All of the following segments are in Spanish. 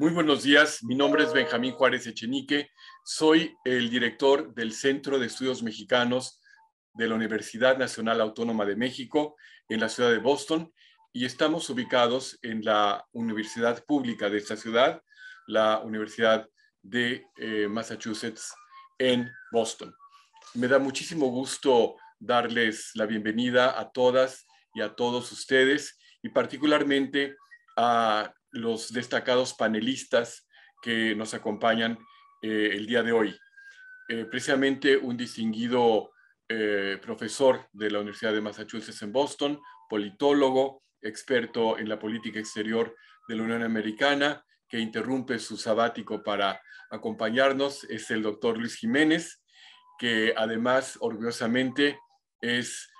Muy buenos días, mi nombre es Benjamín Juárez Echenique, soy el director del Centro de Estudios Mexicanos de la Universidad Nacional Autónoma de México en la ciudad de Boston y estamos ubicados en la universidad pública de esta ciudad, la Universidad de eh, Massachusetts en Boston. Me da muchísimo gusto darles la bienvenida a todas y a todos ustedes y particularmente a los destacados panelistas que nos acompañan eh, el día de hoy. Eh, precisamente un distinguido eh, profesor de la Universidad de Massachusetts en Boston, politólogo, experto en la política exterior de la Unión Americana, que interrumpe su sabático para acompañarnos, es el doctor Luis Jiménez, que además orgullosamente es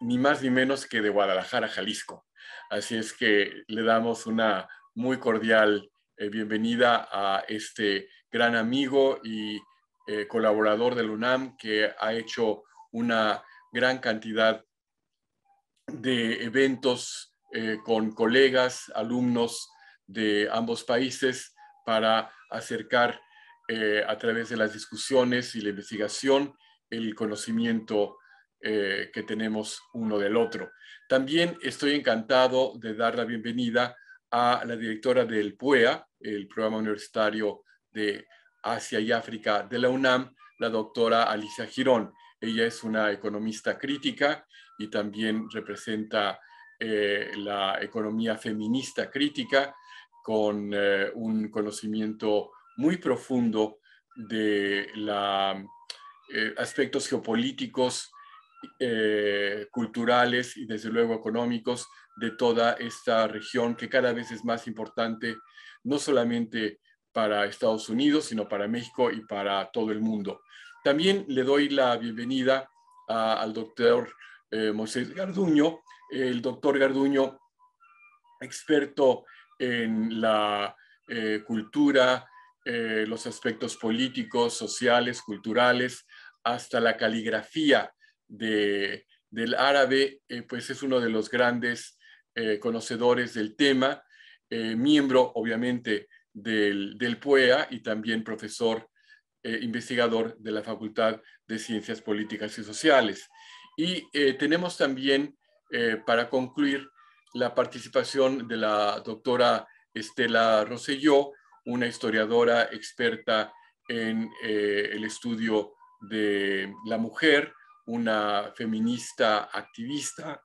ni más ni menos que de Guadalajara, Jalisco. Así es que le damos una muy cordial eh, bienvenida a este gran amigo y eh, colaborador del UNAM que ha hecho una gran cantidad de eventos eh, con colegas, alumnos de ambos países para acercar a través de las discusiones y la investigación el conocimiento que tenemos uno del otro. También estoy encantado de dar la bienvenida a la directora del PUEA, el Programa Universitario de Asia y África de la UNAM, la doctora Alicia Girón. Ella es una economista crítica y también representa eh, la economía feminista crítica con eh, un conocimiento muy profundo de los eh, aspectos geopolíticos eh, culturales y desde luego económicos de toda esta región que cada vez es más importante, no solamente para Estados Unidos, sino para México y para todo el mundo. También le doy la bienvenida al doctor eh, Moisés Garduño, el doctor Garduño, experto en la eh, cultura, los aspectos políticos, sociales, culturales, hasta la caligrafía de, del árabe, eh, pues es uno de los grandes eh, conocedores del tema, eh, miembro obviamente del, del, PUEA y también profesor investigador de la Facultad de Ciencias Políticas y Sociales. Y tenemos también, para concluir, la participación de la doctora Estela Rosselló, una historiadora experta en el estudio de la mujer una feminista activista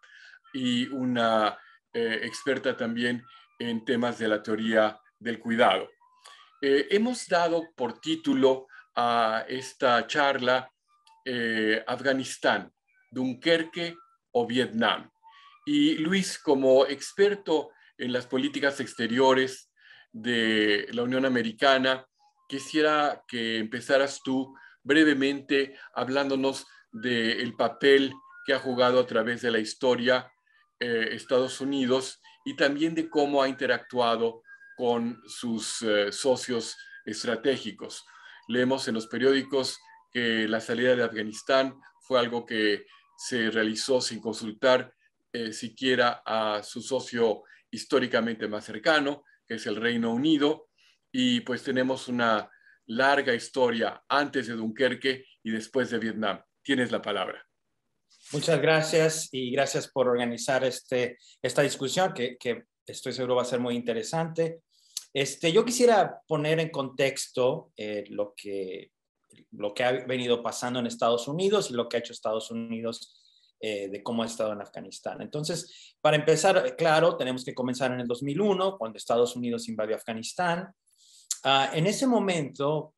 y una eh, experta también en temas de la teoría del cuidado. Eh, hemos dado por título a esta charla eh, Afganistán, Dunkerque o Vietnam. Y Luis, como experto en las políticas exteriores de la Unión Americana, quisiera que empezaras tú brevemente hablándonos del papel que ha jugado a través de la historia eh, Estados Unidos y también de cómo ha interactuado con sus eh, socios estratégicos. Leemos en los periódicos que la salida de Afganistán fue algo que se realizó sin consultar eh, siquiera a su socio históricamente más cercano, que es el Reino Unido, y pues tenemos una larga historia antes de Dunkerque y después de Vietnam tienes la palabra. Muchas gracias y gracias por organizar este, esta discusión que, estoy seguro va a ser muy interesante. Este, yo quisiera poner en contexto eh, lo, que, lo que ha venido pasando en Estados Unidos y lo que ha hecho Estados Unidos eh, de cómo ha estado en Afganistán. Entonces, para empezar, claro, tenemos que comenzar en el 2001, cuando Estados Unidos invadió Afganistán. Ah, en ese momento,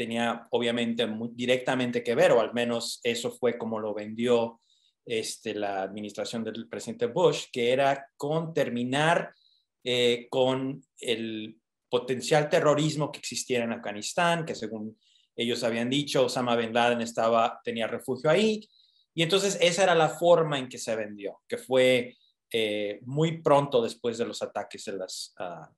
tenía obviamente directamente que ver, o al menos eso fue como lo vendió este, la administración del presidente Bush, que era con terminar eh, con el potencial terrorismo que existiera en Afganistán, que según ellos habían dicho, Osama Bin Laden estaba, tenía refugio ahí. Y entonces esa era la forma en que se vendió, que fue eh, muy pronto después de los ataques ah,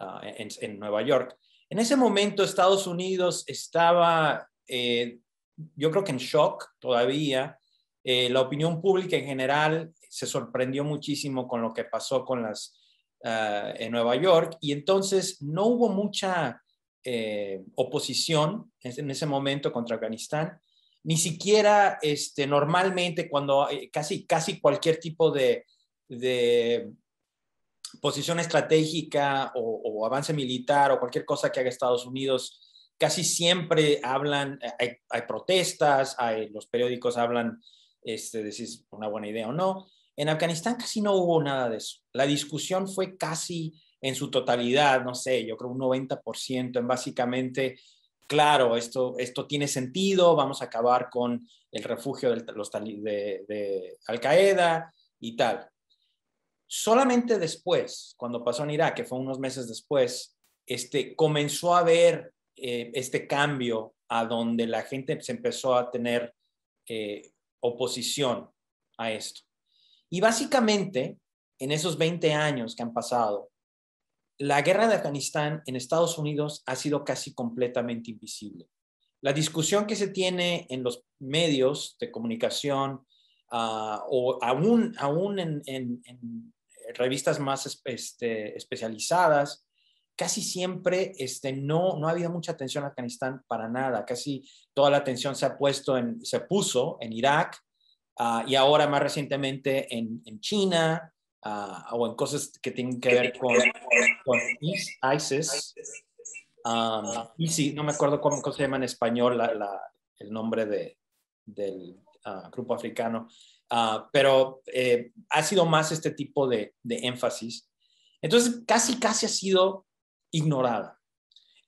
ah, en, Nueva York. En ese momento Estados Unidos estaba, eh, yo creo que en shock todavía. Eh, la opinión pública en general se sorprendió muchísimo con lo que pasó con las ah, en Nueva York y entonces no hubo mucha eh, oposición en ese momento contra Afganistán. Ni siquiera este, normalmente cuando casi, casi cualquier tipo de posición estratégica o, avance militar o cualquier cosa que haga Estados Unidos, casi siempre hablan, eh, hay, protestas, hay, los periódicos hablan este, de una buena idea o no. En Afganistán casi no hubo nada de eso. La discusión fue casi en su totalidad, no sé, yo creo un 90% en básicamente, claro, esto, esto tiene sentido, vamos a acabar con el refugio de, de Al-Qaeda y tal. Solamente después, cuando pasó en Irak, que fue unos meses después, este, comenzó a haber eh, este cambio a donde la gente se empezó a tener eh, oposición a esto. Y básicamente, en esos 20 años que han pasado, la guerra de Afganistán en Estados Unidos ha sido casi completamente invisible. La discusión que se tiene en los medios de comunicación Ah, o aún, aún en, revistas más este, especializadas, casi siempre este, no, no ha habido mucha atención a Afganistán para nada. Casi toda la atención se, ha puesto en, se puso en Irak ah, y ahora más recientemente en, China ah, o en cosas que tienen que ver con, con ISIS. y sí, no me acuerdo cómo, se llama en español el nombre de, del, Ah, grupo africano, ah, pero eh, ha sido más este tipo de, de, énfasis. Entonces, casi, casi ha sido ignorada,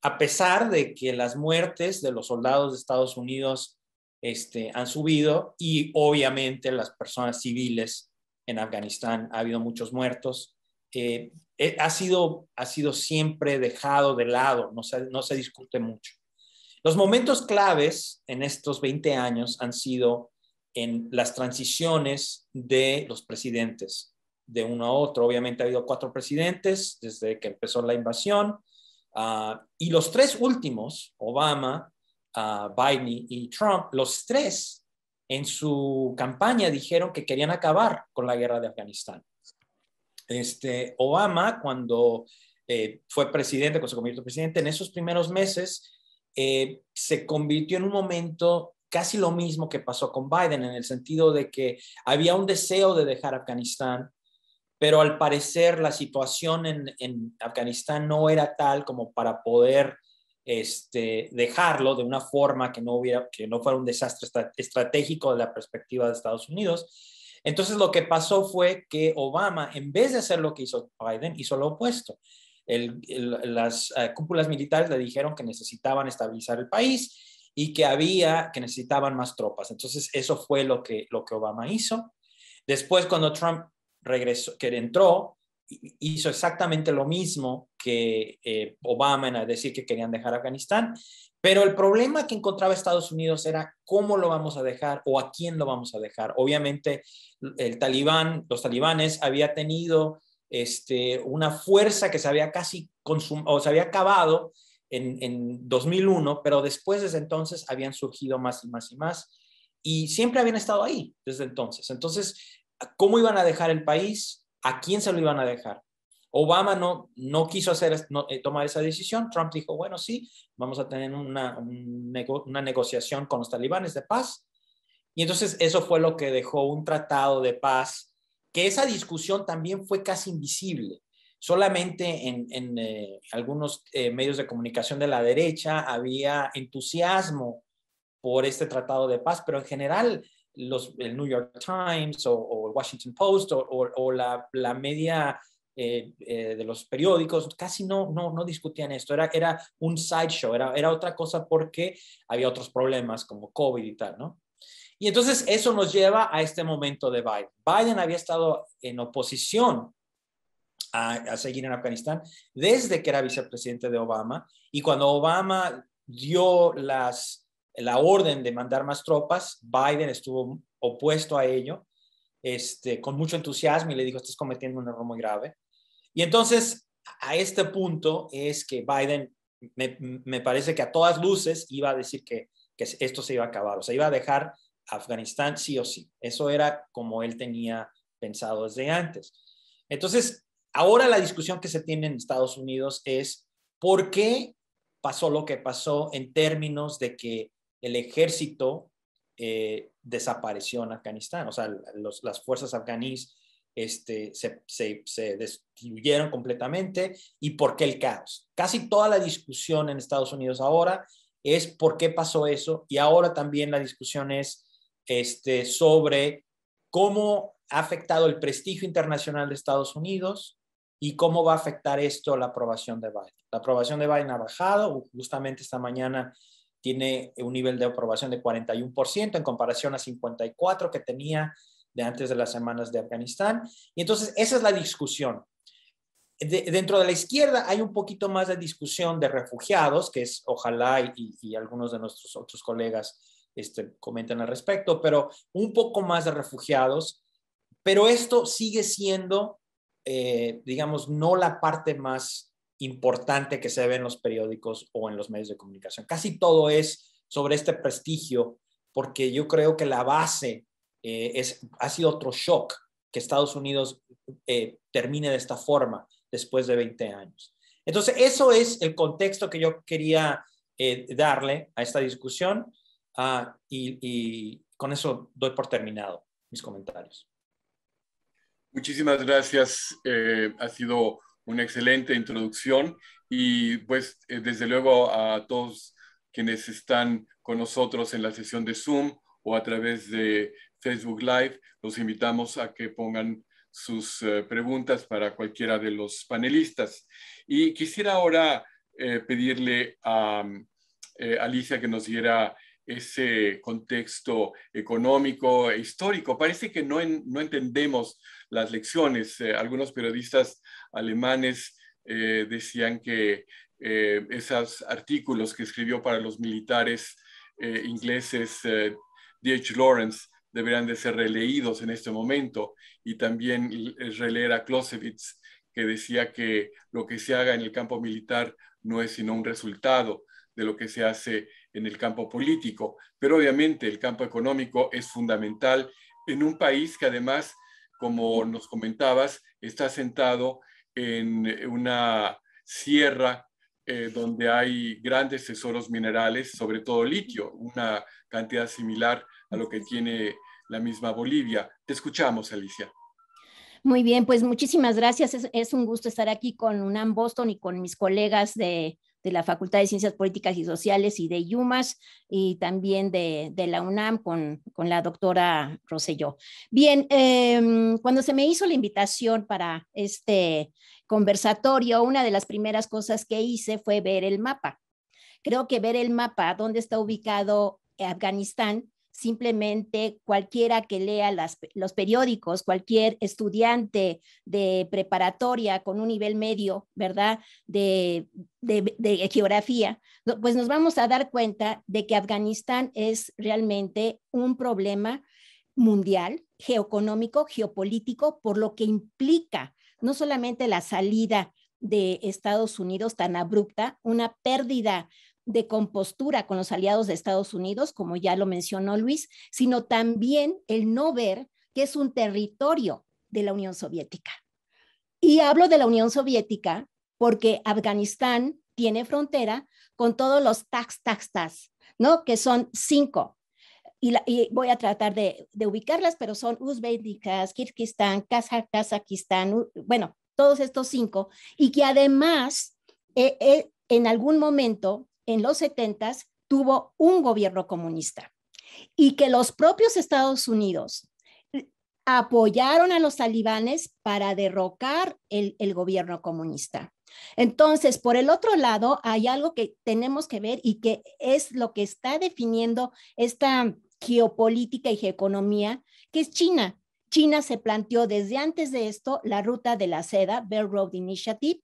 a pesar de que las muertes de los soldados de Estados Unidos este, han subido y obviamente las personas civiles en Afganistán ha habido muchos muertos. Eh, eh, ha, sido, ha sido siempre dejado de lado, no se, no se discute mucho. Los momentos claves en estos 20 años han sido en las transiciones de los presidentes de uno a otro. Obviamente ha habido cuatro presidentes desde que empezó la invasión ah, y los tres últimos, Obama, ah, Biden y Trump, los tres en su campaña dijeron que querían acabar con la guerra de Afganistán. Este, Obama, cuando eh, fue presidente, cuando se convirtió en presidente, en esos primeros meses eh, se convirtió en un momento casi lo mismo que pasó con Biden, en el sentido de que había un deseo de dejar Afganistán, pero al parecer la situación en, Afganistán no era tal como para poder este, dejarlo de una forma que no, que no fuera un desastre estratégico de la perspectiva de Estados Unidos. Entonces lo que pasó fue que Obama, en vez de hacer lo que hizo Biden, hizo lo opuesto. las eh, cúpulas militares le dijeron que necesitaban estabilizar el país y que había, que necesitaban más tropas. Entonces, eso fue lo que, lo que Obama hizo. Después, cuando Trump regresó, que entró, hizo exactamente lo mismo que eh, Obama en decir que querían dejar Afganistán, pero el problema que encontraba Estados Unidos era cómo lo vamos a dejar o a quién lo vamos a dejar. Obviamente, el talibán, los talibanes había tenido este, una fuerza que se había casi consumado, o se había acabado en, 2001, pero después desde entonces habían surgido más y más y más. Y siempre habían estado ahí desde entonces. Entonces, ¿cómo iban a dejar el país? ¿A quién se lo iban a dejar? Obama no, no quiso hacer, eh, tomar esa decisión. Trump dijo, bueno, sí, vamos a tener una, una negociación con los talibanes de paz. Y entonces eso fue lo que dejó un tratado de paz, que esa discusión también fue casi invisible. Solamente en, eh, algunos eh, medios de comunicación de la derecha había entusiasmo por este tratado de paz, pero en general los, el New York Times o, el Washington Post o, la, media eh, de los periódicos casi no, no, discutían esto, era, era un sideshow, era, era otra cosa porque había otros problemas como COVID y tal, ¿no? Y entonces eso nos lleva a este momento de Biden. Biden había estado en oposición a, seguir en Afganistán desde que era vicepresidente de Obama. Y cuando Obama dio las, la orden de mandar más tropas, Biden estuvo opuesto a ello, este, con mucho entusiasmo y le dijo, estás cometiendo un error muy grave. Y entonces, a este punto es que Biden, me, me parece que a todas luces iba a decir que, que, esto se iba a acabar, o sea, iba a dejar Afganistán sí o sí. Eso era como él tenía pensado desde antes. Entonces, Ahora la discusión que se tiene en Estados Unidos es por qué pasó lo que pasó en términos de que el ejército eh, desapareció en Afganistán, o sea, las fuerzas afganís este, se, destruyeron completamente y por qué el caos. Casi toda la discusión en Estados Unidos ahora es por qué pasó eso y ahora también la discusión es este, sobre cómo ha afectado el prestigio internacional de Estados Unidos y cómo va a afectar esto la aprobación de Biden. La aprobación de Biden ha bajado, justamente esta mañana tiene un nivel de aprobación de 41% en comparación a 54 que tenía de antes de las semanas de Afganistán. Y entonces esa es la discusión. dentro de la izquierda hay un poquito más de discusión de refugiados, que es ojalá y, algunos de nuestros otros colegas este, comenten al respecto, pero un poco más de refugiados. Pero esto sigue siendo eh, digamos, no la parte más importante que se ve en los periódicos o en los medios de comunicación. Casi todo es sobre este prestigio, porque yo creo que la base eh, es, ha sido otro shock que Estados Unidos eh, termine de esta forma después de 20 años. Entonces, eso es el contexto que yo quería darle a esta discusión ah, y con eso doy por terminado mis comentarios. Muchísimas gracias. Eh, ha sido una excelente introducción y pues eh, desde luego a todos quienes están con nosotros en la sesión de Zoom o a través de Facebook Live, los invitamos a que pongan sus eh, preguntas para cualquiera de los panelistas. Y quisiera ahora pedirle a, a Alicia que nos diera ese contexto económico e histórico. Parece que no, entendemos las lecciones. Eh, algunos periodistas alemanes eh, decían que eh, esos artículos que escribió para los militares ingleses D.H. Lawrence deberían de ser releídos en este momento y también releer a Clausewitz que decía que lo que se haga en el campo militar no es sino un resultado de lo que se hace en el campo político, pero obviamente el campo económico es fundamental en un país que además, como nos comentabas, está sentado en una sierra eh, donde hay grandes tesoros minerales, sobre todo litio, una cantidad similar a lo que tiene la misma Bolivia. Te escuchamos, Alicia. Muy bien, pues muchísimas gracias. Es, es, un gusto estar aquí con UNAM Boston y con mis colegas de de la Facultad de Ciencias Políticas y Sociales y de Yumas y también de, la UNAM con, la doctora Roselló Bien, em, cuando se me hizo la invitación para este conversatorio, una de las primeras cosas que hice fue ver el mapa. Creo que ver el mapa, dónde está ubicado Afganistán, simplemente cualquiera que lea los periódicos, cualquier estudiante de preparatoria con un nivel medio, ¿verdad? De, de, geografía, pues nos vamos a dar cuenta de que Afganistán es realmente un problema mundial, geoeconómico, geopolítico, por lo que implica no solamente la salida de Estados Unidos tan abrupta, una pérdida de compostura con los aliados de Estados Unidos, como ya lo mencionó Luis, sino también el no ver que es un territorio de la Unión Soviética. Y hablo de la Unión Soviética porque Afganistán tiene frontera con todos los tax, tax, ¿no? Que son cinco. Y, voy a tratar de, ubicarlas, pero son Uzbekistán, Kirguistán, Kazajistán, bueno, todos estos cinco, y que además eh, eh, en algún momento en los 70 tuvo un gobierno comunista y que los propios Estados Unidos apoyaron a los talibanes para derrocar el, gobierno comunista. Entonces, por el otro lado, hay algo que tenemos que ver y que es lo que está definiendo esta geopolítica y geoeconomía, que es China. China se planteó desde antes de esto la ruta de la seda, Belt Road Initiative.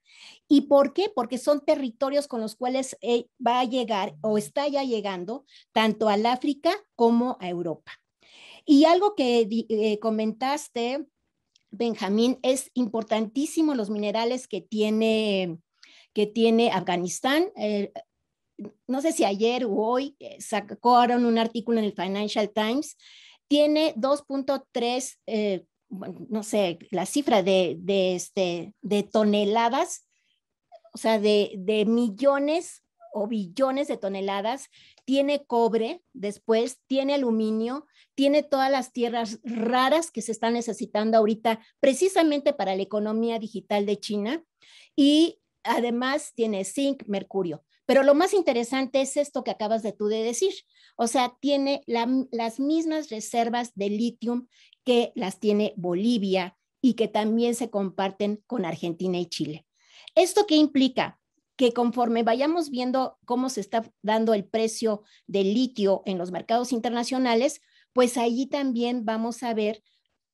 ¿Y por qué? Porque son territorios con los cuales eh, va a llegar o está ya llegando tanto al África como a Europa. Y algo que eh, comentaste, Benjamín, es importantísimo los minerales que tiene, que tiene Afganistán. Eh, no sé si ayer o hoy sacaron un artículo en el Financial Times tiene 2.3, eh, no sé, la cifra de, este, de toneladas, o sea, de, de millones o billones de toneladas, tiene cobre después, tiene aluminio, tiene todas las tierras raras que se están necesitando ahorita precisamente para la economía digital de China y además tiene zinc, mercurio. Pero lo más interesante es esto que acabas de tú de decir. O sea, tiene las mismas reservas de litio que las tiene Bolivia y que también se comparten con Argentina y Chile. ¿Esto qué implica? que conforme vayamos viendo cómo se está dando el precio del litio en los mercados internacionales, pues allí también vamos a ver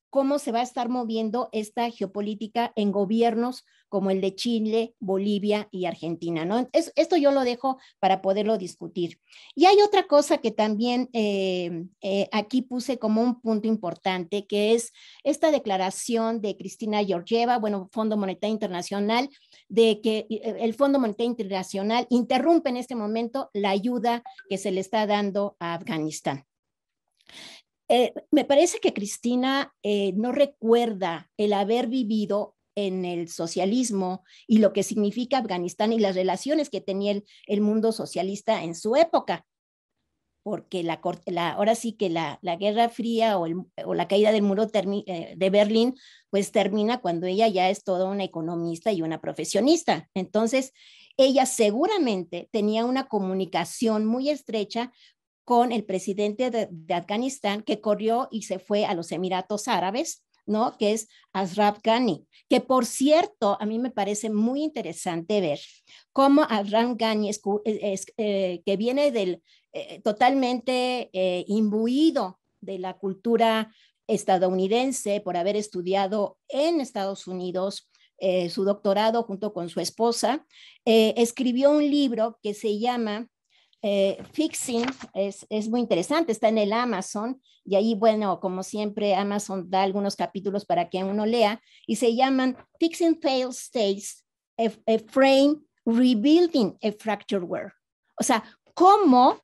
cómo se va a estar moviendo esta geopolítica en gobiernos como el de Chile, Bolivia y Argentina. ¿no? esto yo lo dejo para poderlo discutir. Y hay otra cosa que también eh, eh, aquí puse como un punto importante, que es esta declaración de Cristina Georgieva, bueno, Fondo Monetario Internacional, de que eh, el Fondo Monetario Internacional interrumpe en este momento la ayuda que se le está dando a Afganistán. Eh, me parece que Cristina eh, no recuerda el haber vivido en el socialismo y lo que significa Afganistán y las relaciones que tenía el, mundo socialista en su época, porque la, ahora sí que la, Guerra Fría o, la caída del muro eh, de Berlín, pues termina cuando ella ya es toda una economista y una profesionista. Entonces, ella seguramente tenía una comunicación muy estrecha con el presidente de, Afganistán que corrió y se fue a los Emiratos Árabes, ¿no? Que es Ashraf Ghani, que por cierto, a mí me parece muy interesante ver cómo Ashraf Ghani, es, eh, que viene del eh, totalmente eh, imbuido de la cultura estadounidense por haber estudiado en Estados Unidos, su doctorado junto con su esposa, escribió un libro que se llama eh, fixing es, muy interesante, está en el Amazon y ahí, bueno, como siempre, Amazon da algunos capítulos para que uno lea y se llaman Fixing Failed States, a, Frame Rebuilding a Fractured World. O sea, cómo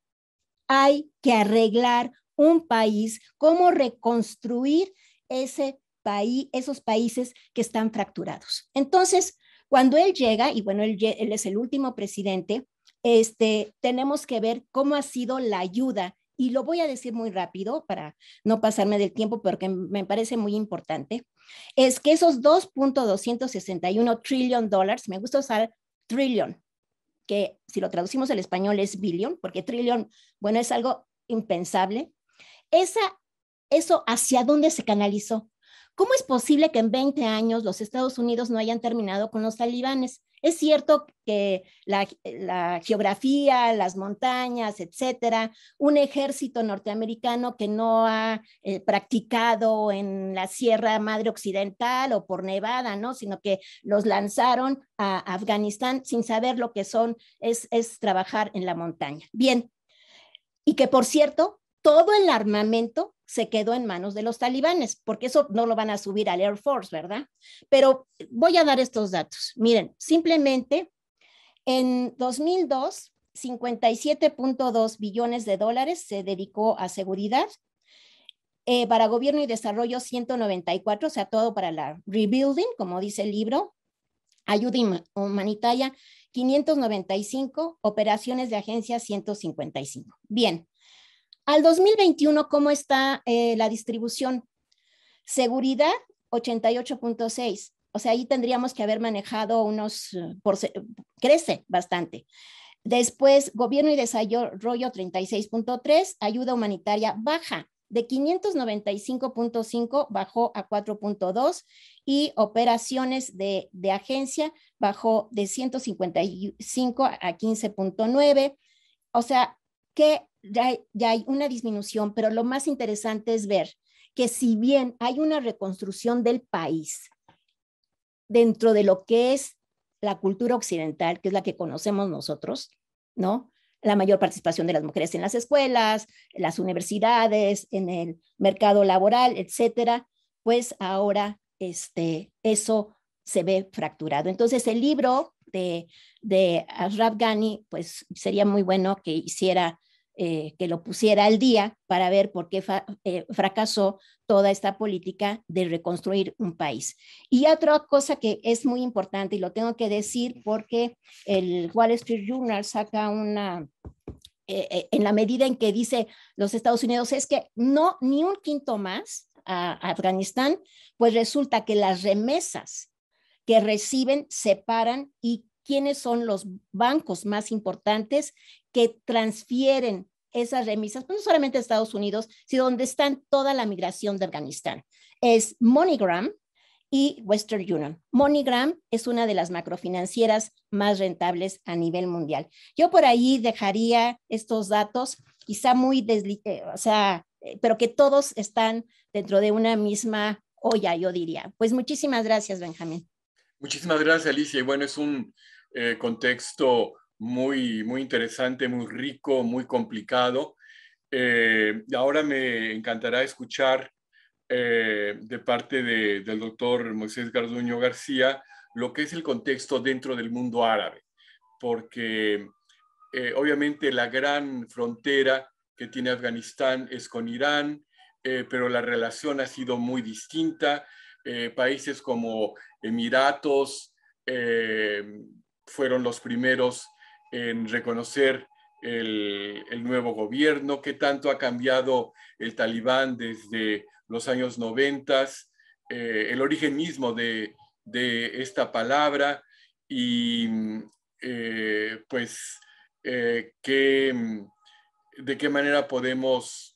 hay que arreglar un país, cómo reconstruir ese país, esos países que están fracturados. Entonces, cuando él llega, y bueno, él es el último presidente, este, tenemos que ver cómo ha sido la ayuda. Y lo voy a decir muy rápido para no pasarme del tiempo, porque me parece muy importante. Es que esos 2.261 trillion dólares, me gusta usar trillion, que si lo traducimos al español es billion, porque trillion, bueno, es algo impensable. eso hacia dónde se canalizó. ¿Cómo es posible que en 20 años los Estados Unidos no hayan terminado con los talibanes? Es cierto que la, geografía, las montañas, etcétera, un ejército norteamericano que no ha eh, practicado en la Sierra Madre Occidental o por Nevada, ¿no? sino que los lanzaron a Afganistán sin saber lo que son, es, es trabajar en la montaña. Bien, y que por cierto, todo el armamento se quedó en manos de los talibanes, porque eso no lo van a subir al Air Force, ¿verdad? Pero voy a dar estos datos. Miren, simplemente en 2002, 57.2 billones de dólares se dedicó a seguridad, eh, para gobierno y desarrollo 194, o sea, todo para la rebuilding, como dice el libro, ayuda humanitaria 595, operaciones de agencia 155. Bien, al 2021, ¿cómo está eh, la distribución? Seguridad, 88.6. O sea, ahí tendríamos que haber manejado unos, eh, crece bastante. Después, gobierno y desarrollo 36.3, ayuda humanitaria baja, de 595.5 bajó a 4.2 y operaciones de, de, agencia bajó de 155 a 15.9. O sea, ¿qué ya hay, una disminución, pero lo más interesante es ver que si bien hay una reconstrucción del país dentro de lo que es la cultura occidental, que es la que conocemos nosotros, ¿no? La mayor participación de las mujeres en las escuelas, en las universidades, en el mercado laboral, etcétera, pues ahora este, eso se ve fracturado. Entonces, el libro de, de Ashraf Ghani, pues sería muy bueno que hiciera eh, que lo pusiera al día para ver por qué eh, fracasó toda esta política de reconstruir un país. Y otra cosa que es muy importante, y lo tengo que decir porque el Wall Street Journal saca una, eh, en la medida en que dice los Estados Unidos, es que no, ni un quinto más a Afganistán, pues resulta que las remesas que reciben se paran y quiénes son los bancos más importantes que transfieren esas remisas, pues, no solamente a Estados Unidos, sino donde están toda la migración de Afganistán. Es MoneyGram y Western Union. MoneyGram es una de las macrofinancieras más rentables a nivel mundial. Yo por ahí dejaría estos datos, quizá muy, deslicados, eh, o sea, eh, pero que todos están dentro de una misma olla, yo diría. Pues muchísimas gracias, Benjamín. Muchísimas gracias, Alicia. Y bueno, es un eh, contexto muy, muy interesante, muy rico, muy complicado. Eh, ahora me encantará escuchar eh, de parte del doctor Moisés Garduño García lo que es el contexto dentro del mundo árabe, porque eh, obviamente la gran frontera que tiene Afganistán es con Irán, pero la relación ha sido muy distinta. países como Emiratos fueron los primeros en reconocer el, nuevo gobierno, qué tanto ha cambiado el talibán desde los años 90, eh, el origen mismo de, esta palabra y eh, pues eh, de qué manera podemos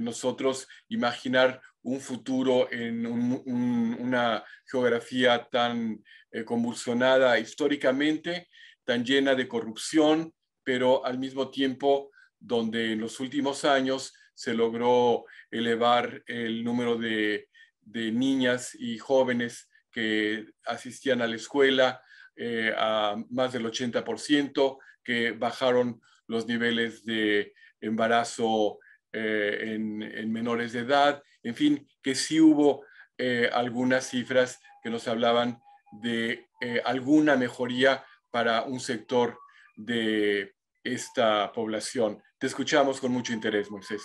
nosotros imaginar un futuro en una geografía tan convulsionada históricamente tan llena de corrupción, pero al mismo tiempo donde en los últimos años se logró elevar el número de, niñas y jóvenes que asistían a la escuela eh, a más del 80%, que bajaron los niveles de embarazo eh, en, menores de edad, en fin, que sí hubo eh, algunas cifras que nos hablaban de alguna mejoría para un sector de esta población. Te escuchamos con mucho interés, Moisés.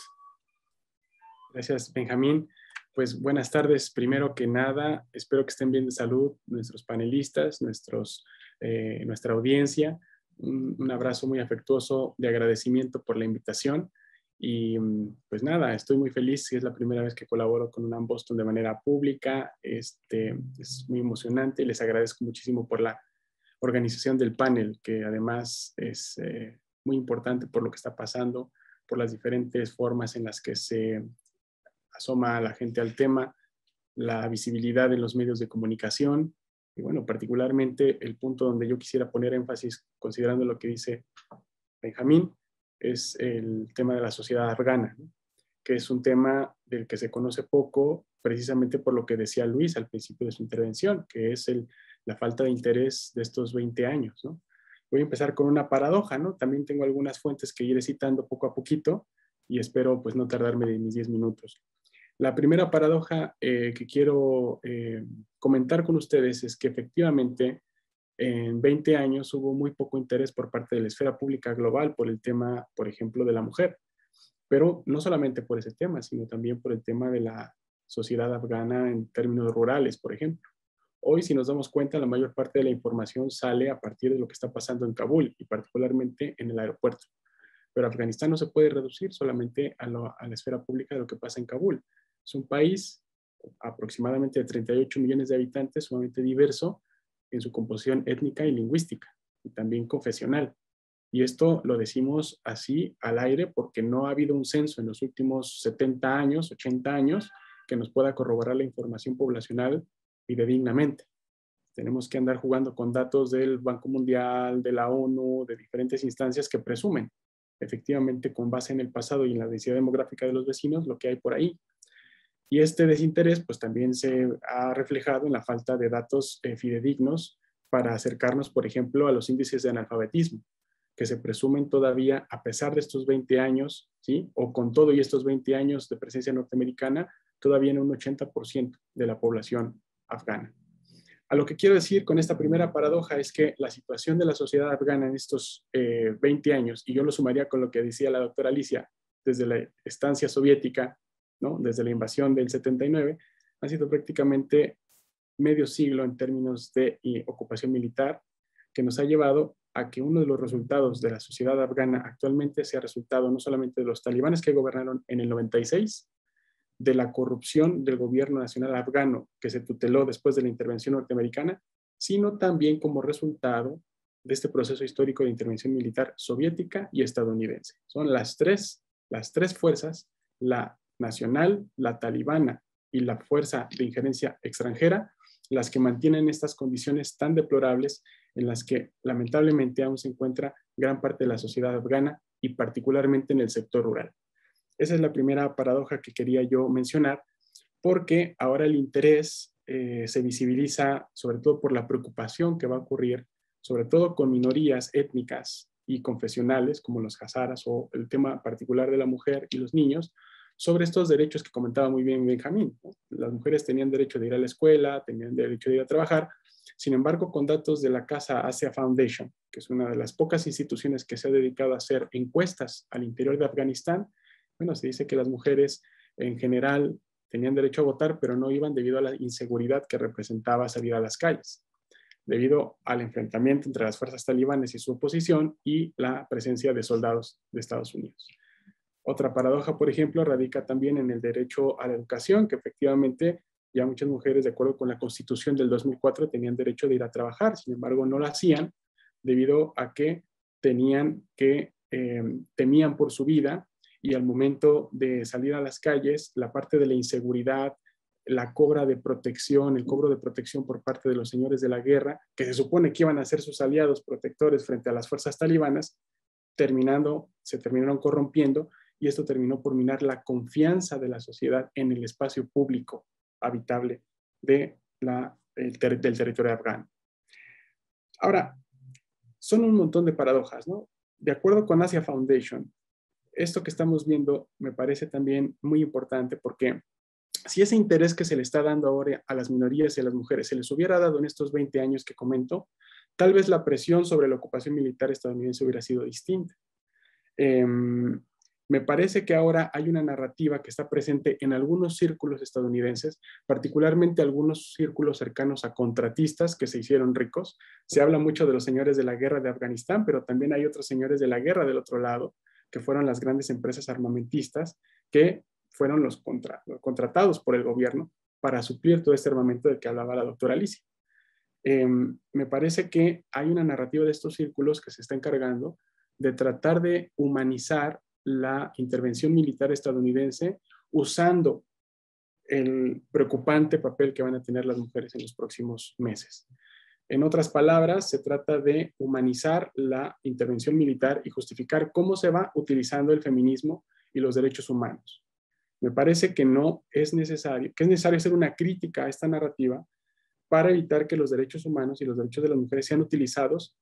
Gracias, Benjamín. Pues buenas tardes. Primero que nada, espero que estén bien de salud nuestros panelistas, nuestros, eh, nuestra audiencia. Un, abrazo muy afectuoso de agradecimiento por la invitación. Y mm, pues nada, estoy muy feliz. Es la primera vez que colaboro con UNAM Boston de manera pública. Este, es muy emocionante. Les agradezco muchísimo por la organización del panel, que además es eh, muy importante por lo que está pasando, por las diferentes formas en las que se asoma la gente al tema, la visibilidad en los medios de comunicación y bueno, particularmente el punto donde yo quisiera poner énfasis, considerando lo que dice Benjamín, es el tema de la sociedad afgana, que es un tema del que se conoce poco, precisamente por lo que decía Luis al principio de su intervención, que es el la falta de interés de estos 20 años, Voy a empezar con una paradoja, ¿no? También tengo algunas fuentes que iré citando poco a poquito y espero pues no tardarme de mis 10 minutos. La primera paradoja eh, que quiero eh, comentar con ustedes es que efectivamente en 20 años hubo muy poco interés por parte de la esfera pública global por el tema, por ejemplo, de la mujer, pero no solamente por ese tema, sino también por el tema de la sociedad afgana en términos rurales, por ejemplo. Hoy, si nos damos cuenta, la mayor parte de la información sale a partir de lo que está pasando en Kabul y particularmente en el aeropuerto. Pero Afganistán no se puede reducir solamente a, la esfera pública de lo que pasa en Kabul. Es un país aproximadamente de 38 millones de habitantes, sumamente diverso en su composición étnica y lingüística, y también confesional. Y esto lo decimos así al aire porque no ha habido un censo en los últimos 70 años, 80 años, que nos pueda corroborar la información poblacional dignamente Tenemos que andar jugando con datos del Banco Mundial, de la ONU, de diferentes instancias que presumen efectivamente con base en el pasado y en la densidad demográfica de los vecinos lo que hay por ahí. Y este desinterés pues también se ha reflejado en la falta de datos eh, fidedignos para acercarnos, por ejemplo, a los índices de analfabetismo que se presumen todavía a pesar de estos 20 años, ¿sí? o con todo y estos 20 años de presencia norteamericana, todavía en un 80% de la población afgana. A lo que quiero decir con esta primera paradoja es que la situación de la sociedad afgana en estos 20 eh, años, y yo lo sumaría con lo que decía la doctora Alicia, desde la estancia soviética, ¿no? desde la invasión del 79, ha sido prácticamente medio siglo en términos de eh, ocupación militar, que nos ha llevado a que uno de los resultados de la sociedad afgana actualmente sea resultado no solamente de los talibanes que gobernaron en el 96, de la corrupción del gobierno nacional afgano que se tuteló después de la intervención norteamericana, sino también como resultado de este proceso histórico de intervención militar soviética y estadounidense. Son las tres, las tres fuerzas, la nacional, la talibana y la fuerza de injerencia extranjera, las que mantienen estas condiciones tan deplorables en las que lamentablemente aún se encuentra gran parte de la sociedad afgana y particularmente en el sector rural. Esa es la primera paradoja que quería yo mencionar, porque ahora el interés eh, se visibiliza sobre todo por la preocupación que va a ocurrir, sobre todo con minorías étnicas y confesionales como los hazaras o el tema particular de la mujer y los niños, sobre estos derechos que comentaba muy bien Benjamín. Las mujeres tenían derecho de ir a la escuela, tenían derecho de ir a trabajar. Sin embargo, con datos de la Casa Asia Foundation, que es una de las pocas instituciones que se ha dedicado a hacer encuestas al interior de Afganistán, bueno, se dice que las mujeres en general tenían derecho a votar, pero no iban debido a la inseguridad que representaba salir a las calles, debido al enfrentamiento entre las fuerzas talibanes y su oposición y la presencia de soldados de Estados Unidos. Otra paradoja, por ejemplo, radica también en el derecho a la educación, que efectivamente ya muchas mujeres, de acuerdo con la constitución del 2004, tenían derecho de ir a trabajar, sin embargo, no lo hacían debido a que tenían que, eh, temían por su vida y al momento de salir a las calles, la parte de la inseguridad, la cobra de protección, el cobro de protección por parte de los señores de la guerra, que se supone que iban a ser sus aliados protectores frente a las fuerzas talibanas, terminando, se terminaron corrompiendo y esto terminó por minar la confianza de la sociedad en el espacio público habitable de la, del territorio afgano. Ahora, son un montón de paradojas, ¿no? De acuerdo con Asia Foundation, esto que estamos viendo me parece también muy importante porque si ese interés que se le está dando ahora a las minorías y a las mujeres se les hubiera dado en estos 20 años que comento, tal vez la presión sobre la ocupación militar estadounidense hubiera sido distinta. Em, me parece que ahora hay una narrativa que está presente en algunos círculos estadounidenses, particularmente algunos círculos cercanos a contratistas que se hicieron ricos. Se habla mucho de los señores de la guerra de Afganistán, pero también hay otros señores de la guerra del otro lado, que fueron las grandes empresas armamentistas que fueron los, contratados por el gobierno para suplir todo este armamento del que hablaba la doctora Alicia. Em, me parece que hay una narrativa de estos círculos que se está encargando de tratar de humanizar la intervención militar estadounidense usando el preocupante papel que van a tener las mujeres en los próximos meses. En otras palabras, se trata de humanizar la intervención militar y justificar cómo se va utilizando el feminismo y los derechos humanos. Me parece que no es necesario, que es necesario hacer una crítica a esta narrativa para evitar que los derechos humanos y los derechos de las mujeres sean utilizados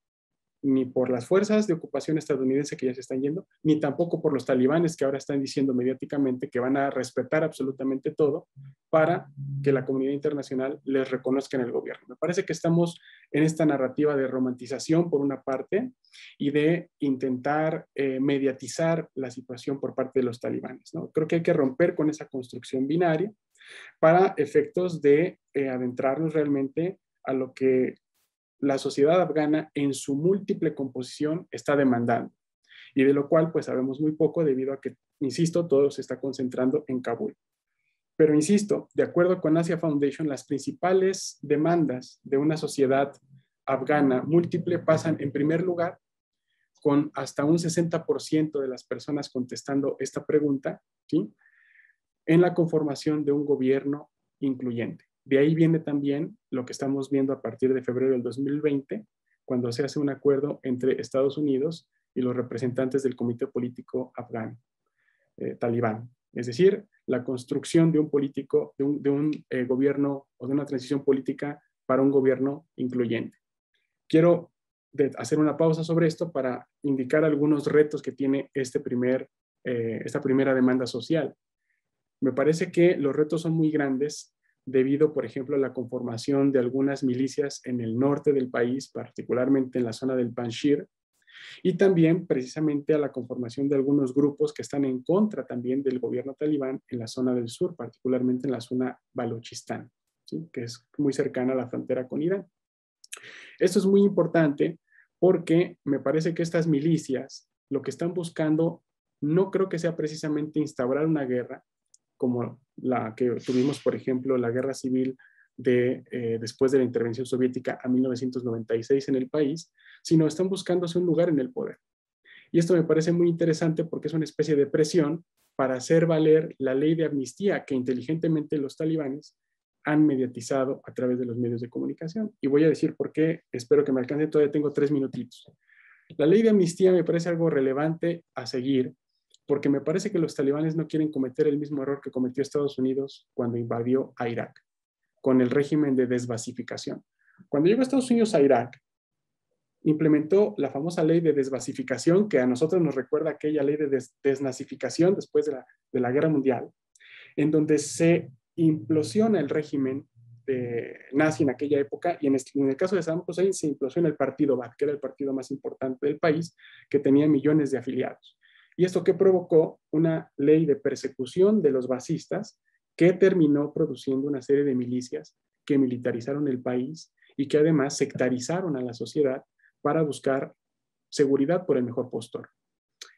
ni por las fuerzas de ocupación estadounidense que ya se están yendo, ni tampoco por los talibanes que ahora están diciendo mediáticamente que van a respetar absolutamente todo para que la comunidad internacional les reconozca en el gobierno. Me parece que estamos en esta narrativa de romantización por una parte y de intentar eh, mediatizar la situación por parte de los talibanes. ¿no? Creo que hay que romper con esa construcción binaria para efectos de eh, adentrarnos realmente a lo que la sociedad afgana en su múltiple composición está demandando y de lo cual pues sabemos muy poco debido a que, insisto, todo se está concentrando en Kabul. Pero insisto, de acuerdo con Asia Foundation, las principales demandas de una sociedad afgana múltiple pasan en primer lugar con hasta un 60% de las personas contestando esta pregunta, ¿sí? en la conformación de un gobierno incluyente. De ahí viene también lo que estamos viendo a partir de febrero del 2020, cuando se hace un acuerdo entre Estados Unidos y los representantes del Comité Político Afgano, eh, talibán. Es decir, la construcción de un político, de un, eh, gobierno o de una transición política para un gobierno incluyente. Quiero hacer una pausa sobre esto para indicar algunos retos que tiene este primer, eh, esta primera demanda social. Me parece que los retos son muy grandes debido, por ejemplo, a la conformación de algunas milicias en el norte del país, particularmente en la zona del Panjshir, y también precisamente a la conformación de algunos grupos que están en contra también del gobierno talibán en la zona del sur, particularmente en la zona Balochistán, que es muy cercana a la frontera con Irán. Esto es muy importante porque me parece que estas milicias lo que están buscando no creo que sea precisamente instaurar una guerra, como la que tuvimos, por ejemplo, la guerra civil de, eh, después de la intervención soviética a 1996 en el país, sino están buscándose un lugar en el poder. Y esto me parece muy interesante porque es una especie de presión para hacer valer la ley de amnistía que inteligentemente los talibanes han mediatizado a través de los medios de comunicación. Y voy a decir por qué, espero que me alcance, todavía tengo tres minutitos. La ley de amnistía me parece algo relevante a seguir porque me parece que los talibanes no quieren cometer el mismo error que cometió Estados Unidos cuando invadió a Irak, con el régimen de desbasificación. Cuando llegó Estados Unidos a Irak, implementó la famosa ley de desbasificación, que a nosotros nos recuerda aquella ley de desnazificación después de la, Guerra Mundial, en donde se implosiona el régimen de nazi en aquella época y en, este, el caso de Saddam Hussein se implosiona el partido Ba'ath, que era el partido más importante del país, que tenía millones de afiliados y esto que provocó una ley de persecución de los basistas que terminó produciendo una serie de milicias que militarizaron el país y que además sectarizaron a la sociedad para buscar seguridad por el mejor postor.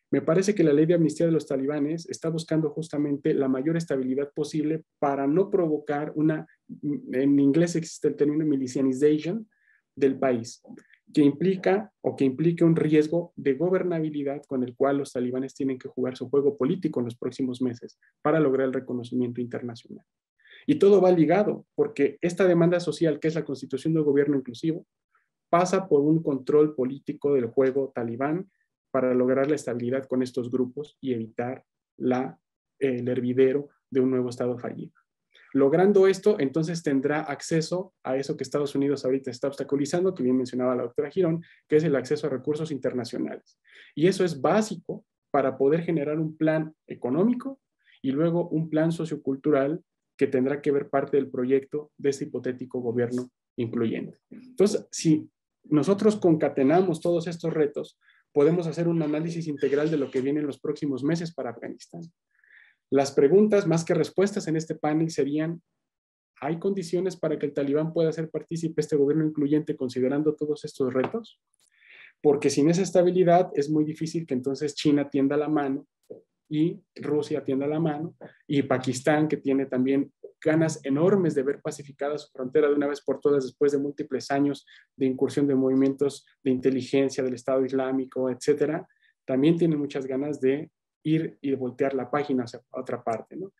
Me parece que la ley de amnistía de los talibanes está buscando justamente la mayor estabilidad posible para no provocar una, en inglés existe el término milicianization del país, que implica o que implique un riesgo de gobernabilidad con el cual los talibanes tienen que jugar su juego político en los próximos meses para lograr el reconocimiento internacional. Y todo va ligado, porque esta demanda social, que es la constitución del gobierno inclusivo, pasa por un control político del juego talibán para lograr la estabilidad con estos grupos y evitar la, el hervidero de un nuevo Estado fallido. Logrando esto, entonces tendrá acceso a eso que Estados Unidos ahorita está obstaculizando, que bien mencionaba la doctora Girón, que es el acceso a recursos internacionales. Y eso es básico para poder generar un plan económico y luego un plan sociocultural que tendrá que ver parte del proyecto de este hipotético gobierno incluyente. Entonces, si nosotros concatenamos todos estos retos, podemos hacer un análisis integral de lo que viene en los próximos meses para Afganistán. Las preguntas más que respuestas en este panel serían, ¿hay condiciones para que el talibán pueda ser partícipe este gobierno incluyente considerando todos estos retos? Porque sin esa estabilidad es muy difícil que entonces China tienda la mano y Rusia tienda la mano y Pakistán que tiene también ganas enormes de ver pacificada su frontera de una vez por todas después de múltiples años de incursión de movimientos de inteligencia del Estado Islámico, etcétera, también tiene muchas ganas de ir y voltear la página hacia otra parte, ¿no?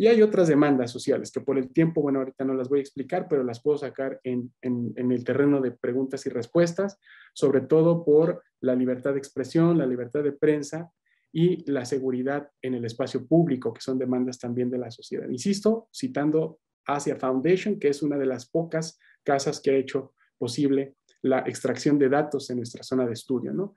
Y hay otras demandas sociales que por el tiempo, bueno, ahorita no las voy a explicar, pero las puedo sacar en, en, en, el terreno de preguntas y respuestas, sobre todo por la libertad de expresión, la libertad de prensa y la seguridad en el espacio público, que son demandas también de la sociedad. Insisto, citando Asia Foundation, que es una de las pocas casas que ha hecho posible la extracción de datos en nuestra zona de estudio, ¿no?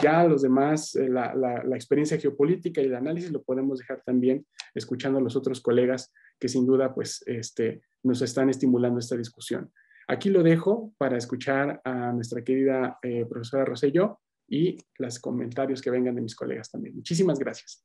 Ya los demás, eh, la, experiencia geopolítica y el análisis lo podemos dejar también escuchando a los otros colegas que sin duda pues este, nos están estimulando esta discusión. Aquí lo dejo para escuchar a nuestra querida eh, profesora Rosello y los comentarios que vengan de mis colegas también. Muchísimas gracias.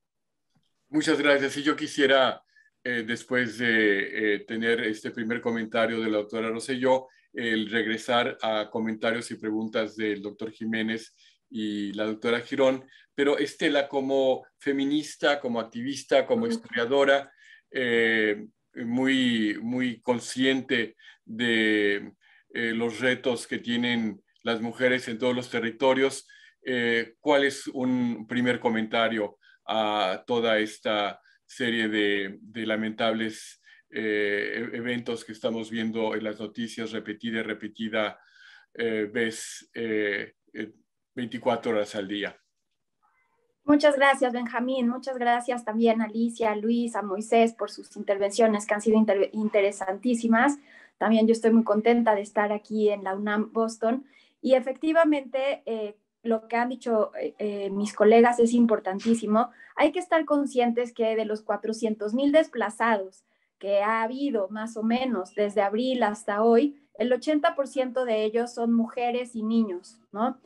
Muchas gracias. Y yo quisiera, eh, después de tener este primer comentario de la doctora Rosselló, el regresar a comentarios y preguntas del doctor Jiménez y la doctora Girón, pero Estela como feminista, como activista, como historiadora, eh, muy, muy consciente de eh, los retos que tienen las mujeres en todos los territorios. Eh, ¿Cuál es un primer comentario a toda esta serie de, de lamentables e-, eventos que estamos viendo en las noticias repetida y repetida vez? 24 horas al día. Muchas gracias, Benjamín. Muchas gracias también a Alicia, a Luis, a Moisés por sus intervenciones que han sido interesantísimas. También yo estoy muy contenta de estar aquí en la UNAM Boston. Y efectivamente, eh, lo que han dicho eh, eh, mis colegas es importantísimo. Hay que estar conscientes que de los 400 mil desplazados que ha habido más o menos desde abril hasta hoy, el 80% de ellos son mujeres y niños, ¿no?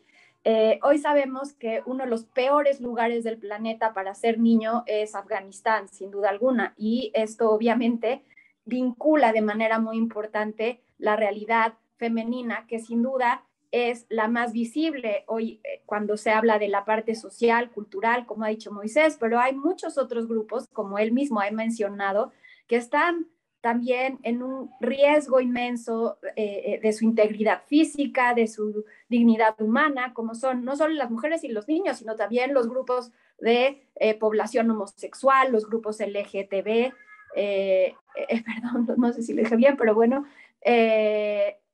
Eh, hoy sabemos que uno de los peores lugares del planeta para ser niño es Afganistán, sin duda alguna, y esto obviamente vincula de manera muy importante la realidad femenina, que sin duda es la más visible hoy eh, cuando se habla de la parte social, cultural, como ha dicho Moisés, pero hay muchos otros grupos, como él mismo ha mencionado, que están también en un riesgo inmenso eh, eh, de su integridad física, de su dignidad humana, como son no solo las mujeres y los niños, sino también los grupos de eh, población homosexual, los grupos LGTB, perdón, no sé si lo dije bien, pero bueno,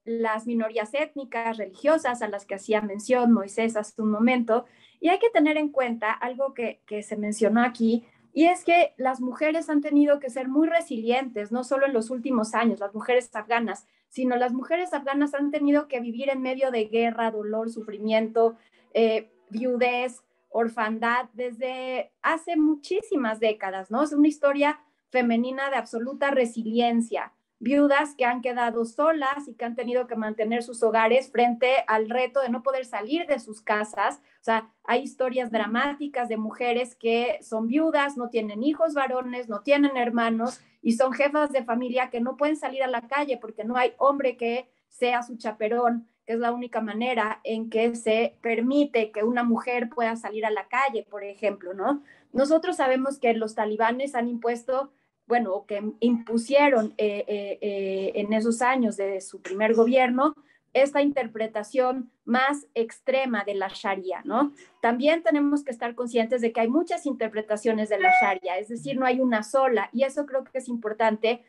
las minorías étnicas, religiosas, a las que hacía mención Moisés hace un momento. Y hay que tener en cuenta algo que, que se mencionó aquí, y es que las mujeres han tenido que ser muy resilientes, no solo en los últimos años, las mujeres afganas, sino las mujeres afganas han tenido que vivir en medio de guerra, dolor, sufrimiento, eh, viudez, orfandad, desde hace muchísimas décadas, ¿no? Es una historia femenina de absoluta resiliencia viudas que han quedado solas y que han tenido que mantener sus hogares frente al reto de no poder salir de sus casas. O sea, hay historias dramáticas de mujeres que son viudas, no tienen hijos varones, no tienen hermanos y son jefas de familia que no pueden salir a la calle porque no hay hombre que sea su chaperón, que es la única manera en que se permite que una mujer pueda salir a la calle, por ejemplo, ¿no? Nosotros sabemos que los talibanes han impuesto bueno, que impusieron eh, eh, eh, en esos años de su primer gobierno, esta interpretación más extrema de la Sharia, ¿no? También tenemos que estar conscientes de que hay muchas interpretaciones de la Sharia, es decir, no hay una sola, y eso creo que es importante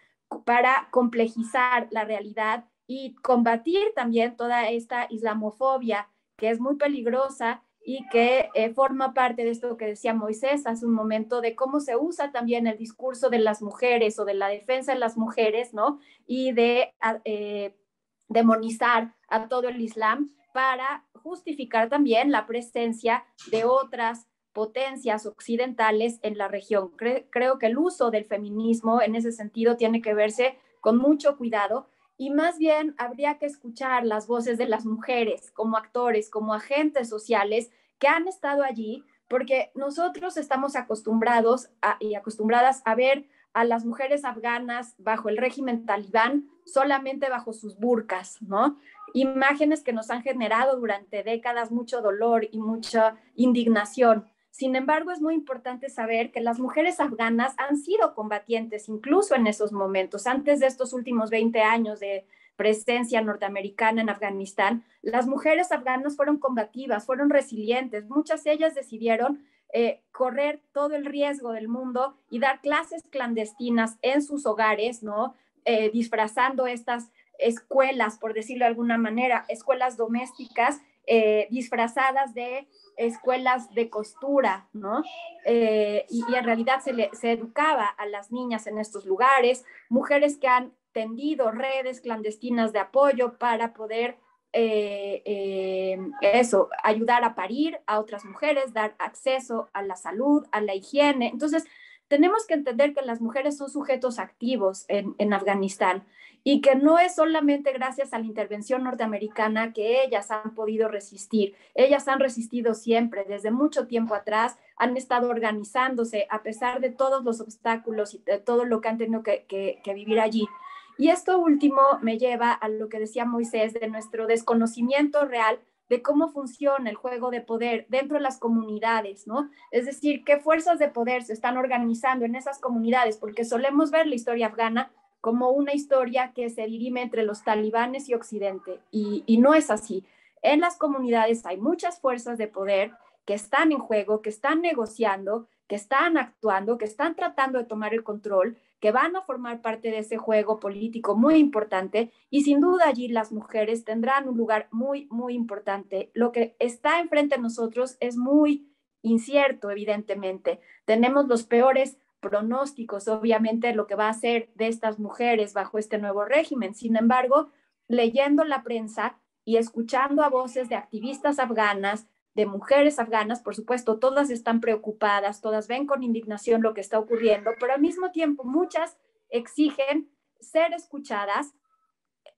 para complejizar la realidad y combatir también toda esta islamofobia que es muy peligrosa y que eh, forma parte de esto que decía Moisés hace un momento, de cómo se usa también el discurso de las mujeres o de la defensa de las mujeres, ¿no? Y de ah, eh, demonizar a todo el Islam para justificar también la presencia de otras potencias occidentales en la región. creo que el uso del feminismo en ese sentido tiene que verse con mucho cuidado y más bien habría que escuchar las voces de las mujeres como actores, como agentes sociales que han estado allí, porque nosotros estamos acostumbrados y acostumbradas a ver a las mujeres afganas bajo el régimen talibán solamente bajo sus burcas, ¿no? Imágenes que nos han generado durante décadas mucho dolor y mucha indignación. Sin embargo, es muy importante saber que las mujeres afganas han sido combatientes incluso en esos momentos, antes de estos últimos 20 años de, presencia norteamericana en Afganistán, las mujeres afganas fueron combativas, fueron resilientes, muchas de ellas decidieron eh, correr todo el riesgo del mundo y dar clases clandestinas en sus hogares, ¿no? Eh, disfrazando estas escuelas, por decirlo de alguna manera, escuelas domésticas eh, disfrazadas de escuelas de costura, ¿no? y, en realidad se, educaba a las niñas en estos lugares, mujeres que han tendido redes clandestinas de apoyo para poder eh, eh, eso, ayudar a parir a otras mujeres, dar acceso a la salud, a la higiene. Entonces, tenemos que entender que las mujeres son sujetos activos en, en Afganistán y que no es solamente gracias a la intervención norteamericana que ellas han podido resistir. Ellas han resistido siempre, desde mucho tiempo atrás, han estado organizándose a pesar de todos los obstáculos y de todo lo que han tenido que, que vivir allí. Y esto último me lleva a lo que decía Moisés de nuestro desconocimiento real de cómo funciona el juego de poder dentro de las comunidades, ¿no? Es decir, qué fuerzas de poder se están organizando en esas comunidades, porque solemos ver la historia afgana como una historia que se dirime entre los talibanes y Occidente, y, y no es así. En las comunidades hay muchas fuerzas de poder que están en juego, que están negociando, que están actuando, que están tratando de tomar el control que van a formar parte de ese juego político muy importante y sin duda allí las mujeres tendrán un lugar muy, muy importante. Lo que está enfrente de nosotros es muy incierto, evidentemente. Tenemos los peores pronósticos, obviamente, de lo que va a ser de estas mujeres bajo este nuevo régimen. Sin embargo, leyendo la prensa y escuchando a voces de activistas afganas, de mujeres afganas, por supuesto, todas están preocupadas, todas ven con indignación lo que está ocurriendo, pero al mismo tiempo muchas exigen ser escuchadas,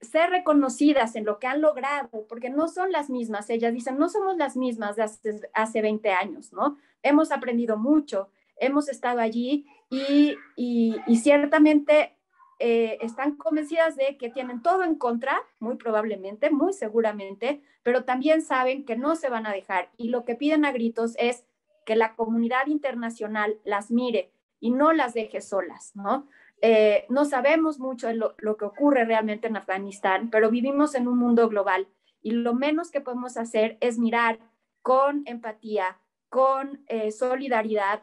ser reconocidas en lo que han logrado, porque no son las mismas, ellas dicen, no somos las mismas de hace, hace 20 años, ¿no? Hemos aprendido mucho, hemos estado allí y, y, y ciertamente eh, están convencidas de que tienen todo en contra, muy probablemente, muy seguramente, pero también saben que no se van a dejar y lo que piden a gritos es que la comunidad internacional las mire y no las deje solas, ¿no? Eh, no sabemos mucho de lo, que ocurre realmente en Afganistán, pero vivimos en un mundo global y lo menos que podemos hacer es mirar con empatía, con eh, solidaridad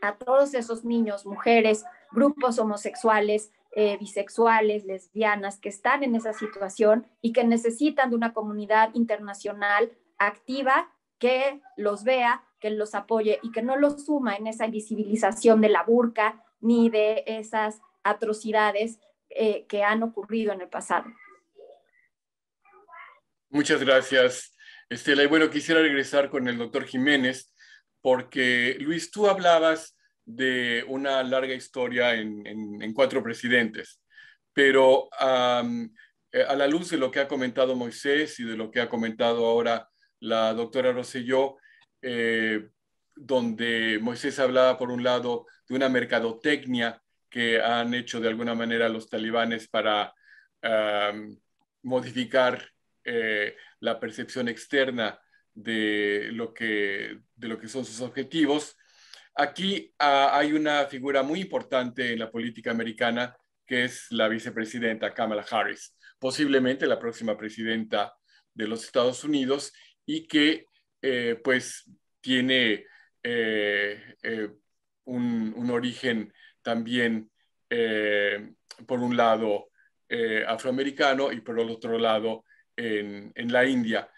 a todos esos niños, mujeres, grupos homosexuales, eh, bisexuales, lesbianas, que están en esa situación y que necesitan de una comunidad internacional activa que los vea, que los apoye y que no los suma en esa invisibilización de la burca ni de esas atrocidades eh, que han ocurrido en el pasado. Muchas gracias, Estela. Y bueno, quisiera regresar con el doctor Jiménez, porque Luis, tú hablabas de una larga historia en, cuatro presidentes. Pero eh, a la luz de lo que ha comentado Moisés y de lo que ha comentado ahora la doctora Rosselló, eh, donde Moisés hablaba, por un lado, de una mercadotecnia que han hecho de alguna manera los talibanes para modificar eh, la percepción externa de lo, que, de lo que son sus objetivos. Aquí ah, hay una figura muy importante en la política americana, que es la vicepresidenta Kamala Harris, posiblemente la próxima presidenta de los Estados Unidos y que eh, pues tiene eh, eh, un, origen también, por un lado, afroamericano y por el otro lado, en, en la India.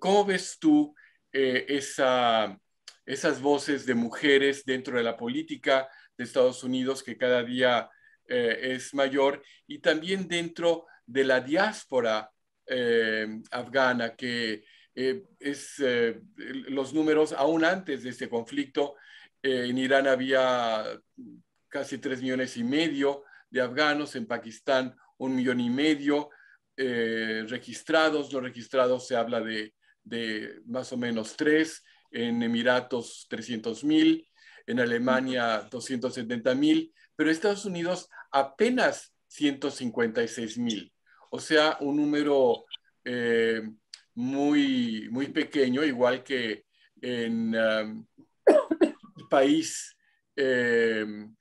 ¿Cómo ves tú esa esas voces de mujeres dentro de la política de Estados Unidos que cada día eh, es mayor y también dentro de la diáspora eh, afgana que eh, es los números aún antes de este conflicto en Irán había casi tres millones y medio de afganos, en Pakistán un millón y medio registrados, los registrados se habla de, de más o menos tres en Emiratos 300.000, en Alemania 270 mil, pero Estados Unidos apenas 156 mil, o sea, un número eh, muy, muy pequeño, igual que en el país em,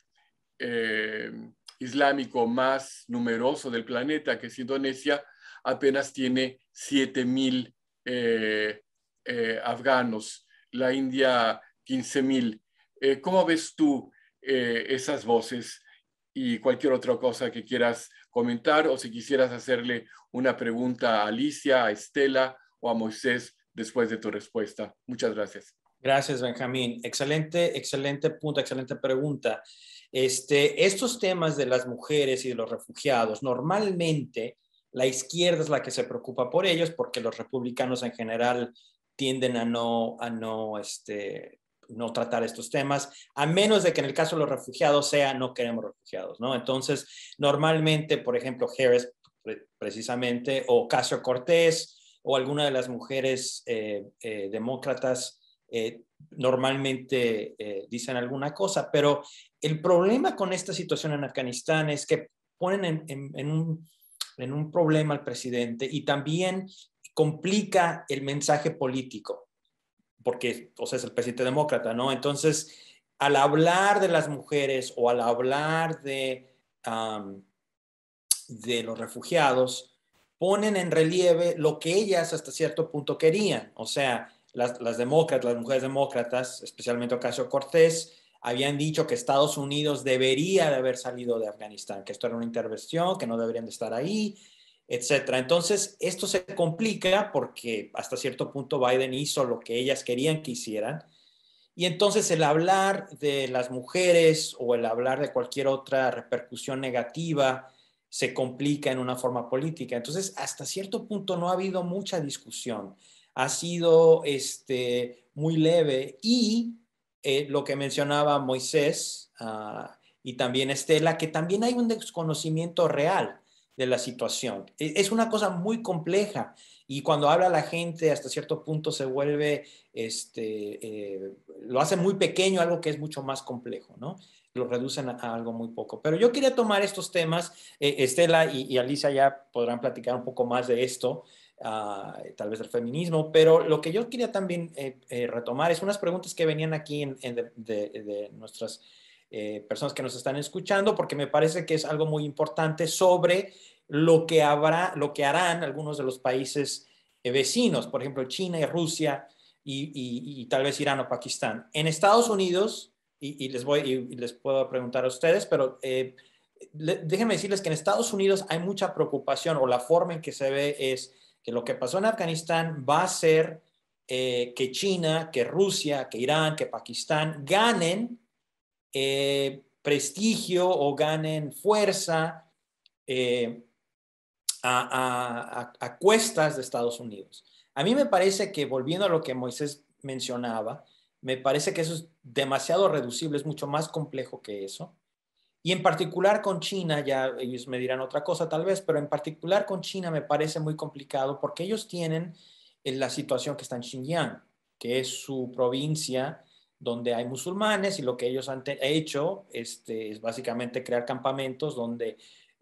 em, islámico más numeroso del planeta, que es Indonesia, apenas tiene 7 mil eh, eh, afganos la India 15.000. Eh, ¿Cómo ves tú eh, esas voces y cualquier otra cosa que quieras comentar o si quisieras hacerle una pregunta a Alicia, a Estela o a Moisés después de tu respuesta? Muchas gracias. Gracias, Benjamín. Excelente, excelente punto, excelente pregunta. Este, estos temas de las mujeres y de los refugiados, normalmente la izquierda es la que se preocupa por ellos porque los republicanos en general tienden a no, a no, este, no tratar estos temas, a menos de que en el caso de los refugiados sea no queremos refugiados, ¿no? Entonces, normalmente, por ejemplo, Harris, precisamente, o Casio Cortés, o alguna de las mujeres eh, eh, demócratas, eh, normalmente dicen alguna cosa, pero el problema con esta situación en Afganistán es que ponen en un en un problema al presidente y también complica el mensaje político, porque, o sea, es el presidente demócrata, ¿no? Entonces, al hablar de las mujeres o al hablar de, de los refugiados, ponen en relieve lo que ellas hasta cierto punto querían. O sea, las, las demócratas, las mujeres demócratas, especialmente Ocasio Cortés, habían dicho que Estados Unidos debería de haber salido de Afganistán, que esto era una intervención, que no deberían de estar ahí, etcétera. Entonces, esto se complica porque hasta cierto punto Biden hizo lo que ellas querían que hicieran. Y entonces el hablar de las mujeres o el hablar de cualquier otra repercusión negativa se complica en una forma política. Entonces, hasta cierto punto no ha habido mucha discusión. Ha sido este, muy leve y eh, lo que mencionaba Moisés ah, y también Estela, que también hay un desconocimiento real de la situación. E, es una cosa muy compleja y cuando habla la gente hasta cierto punto se vuelve, este, eh, lo hace muy pequeño, algo que es mucho más complejo, ¿no? Lo reducen a, algo muy poco. Pero yo quería tomar estos temas, eh, Estela y, Alicia ya podrán platicar un poco más de esto, ah, tal vez del feminismo, pero lo que yo quería también eh, retomar es unas preguntas que venían aquí en, de nuestras eh, personas que nos están escuchando, porque me parece que es algo muy importante sobre lo que habrá, lo que harán algunos de los países eh, vecinos, por ejemplo, China y Rusia y, tal vez Irán o Pakistán. En Estados Unidos, y, les voy y, les puedo preguntar a ustedes, pero eh, déjenme decirles que en Estados Unidos hay mucha preocupación o la forma en que se ve es que lo que pasó en Afganistán va a ser que China, que Rusia, que Irán, que Pakistán ganen eh, prestigio o ganen fuerza eh, a, a, cuestas de Estados Unidos. A mí me parece que, volviendo a lo que Moisés mencionaba, me parece que eso es demasiado reducible, es mucho más complejo que eso. Y en particular con China, ya ellos me dirán otra cosa tal vez, pero en particular con China me parece muy complicado porque ellos tienen eh, la situación que está en Xinjiang, que es su provincia donde hay musulmanes y lo que ellos han hecho este, es básicamente crear campamentos donde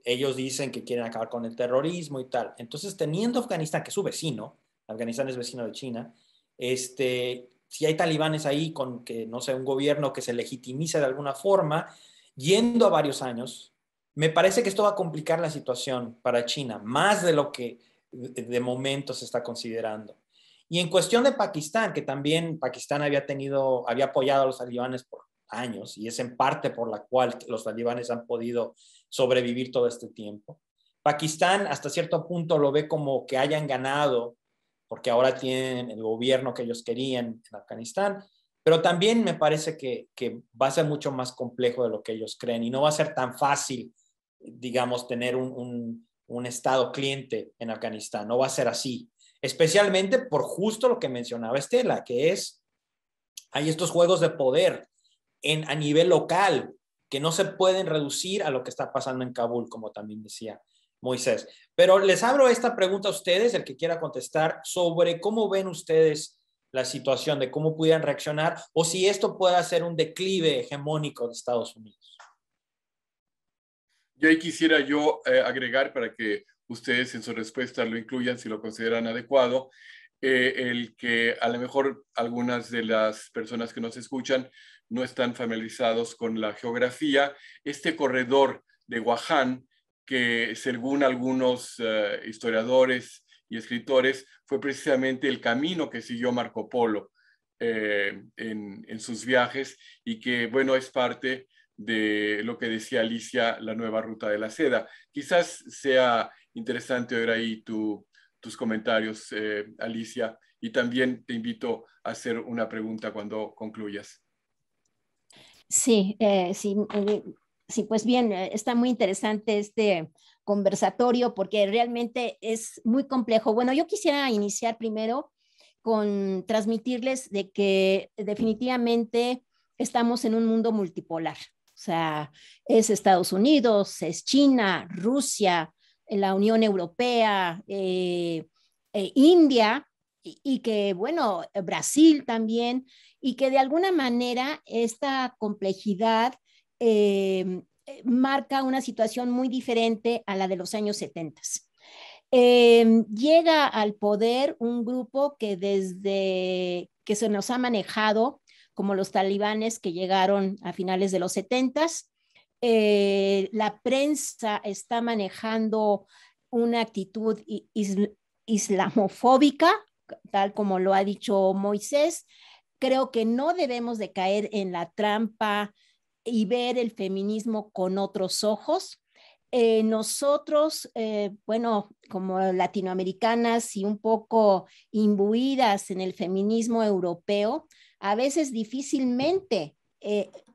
ellos dicen que quieren acabar con el terrorismo y tal. Entonces, teniendo Afganistán, que es su vecino, Afganistán es vecino de China, este, si hay talibanes ahí con que, no sé, un gobierno que se legitimice de alguna forma, yendo a varios años, me parece que esto va a complicar la situación para China, más de lo que de momento se está considerando. Y en cuestión de Pakistán, que también Pakistán había tenido, había apoyado a los talibanes por años y es en parte por la cual los talibanes han podido sobrevivir todo este tiempo. Pakistán hasta cierto punto lo ve como que hayan ganado porque ahora tienen el gobierno que ellos querían en Afganistán, pero también me parece que, va a ser mucho más complejo de lo que ellos creen y no va a ser tan fácil, digamos, tener un Estado cliente en Afganistán, no va a ser así especialmente por justo lo que mencionaba Estela, que es, hay estos juegos de poder en, a nivel local que no se pueden reducir a lo que está pasando en Kabul, como también decía Moisés. Pero les abro esta pregunta a ustedes, el que quiera contestar, sobre cómo ven ustedes la situación, de cómo pudieran reaccionar o si esto puede ser un declive hegemónico de Estados Unidos. Y ahí quisiera yo eh, agregar para que ustedes en su respuesta lo incluyan si lo consideran adecuado, eh, el que a lo mejor algunas de las personas que nos escuchan no están familiarizados con la geografía, este corredor de Guaján, que según algunos eh, historiadores y escritores, fue precisamente el camino que siguió Marco Polo eh, en, en sus viajes y que, bueno, es parte de lo que decía Alicia, la nueva ruta de la seda. Quizás sea interesante ver ahí tus comentarios, eh, Alicia, y también te invito a hacer una pregunta cuando concluyas. Sí, eh, sí, eh, sí, pues bien, está muy interesante este conversatorio porque realmente es muy complejo. Bueno, yo quisiera iniciar primero con transmitirles de que definitivamente estamos en un mundo multipolar. O sea, es Estados Unidos, es China, Rusia, la Unión Europea, eh, eh, India y, que, bueno, eh, Brasil también, y que de alguna manera esta complejidad marca una situación muy diferente a la de los años 70. llega al poder un grupo que desde que se nos ha manejado como los talibanes que llegaron a finales de los 70 eh, la prensa está manejando una actitud islamofóbica, tal como lo ha dicho Moisés. Creo que no debemos de caer en la trampa y ver el feminismo con otros ojos. Eh, nosotros, eh, bueno, como latinoamericanas y un poco imbuidas en el feminismo europeo, a veces difícilmente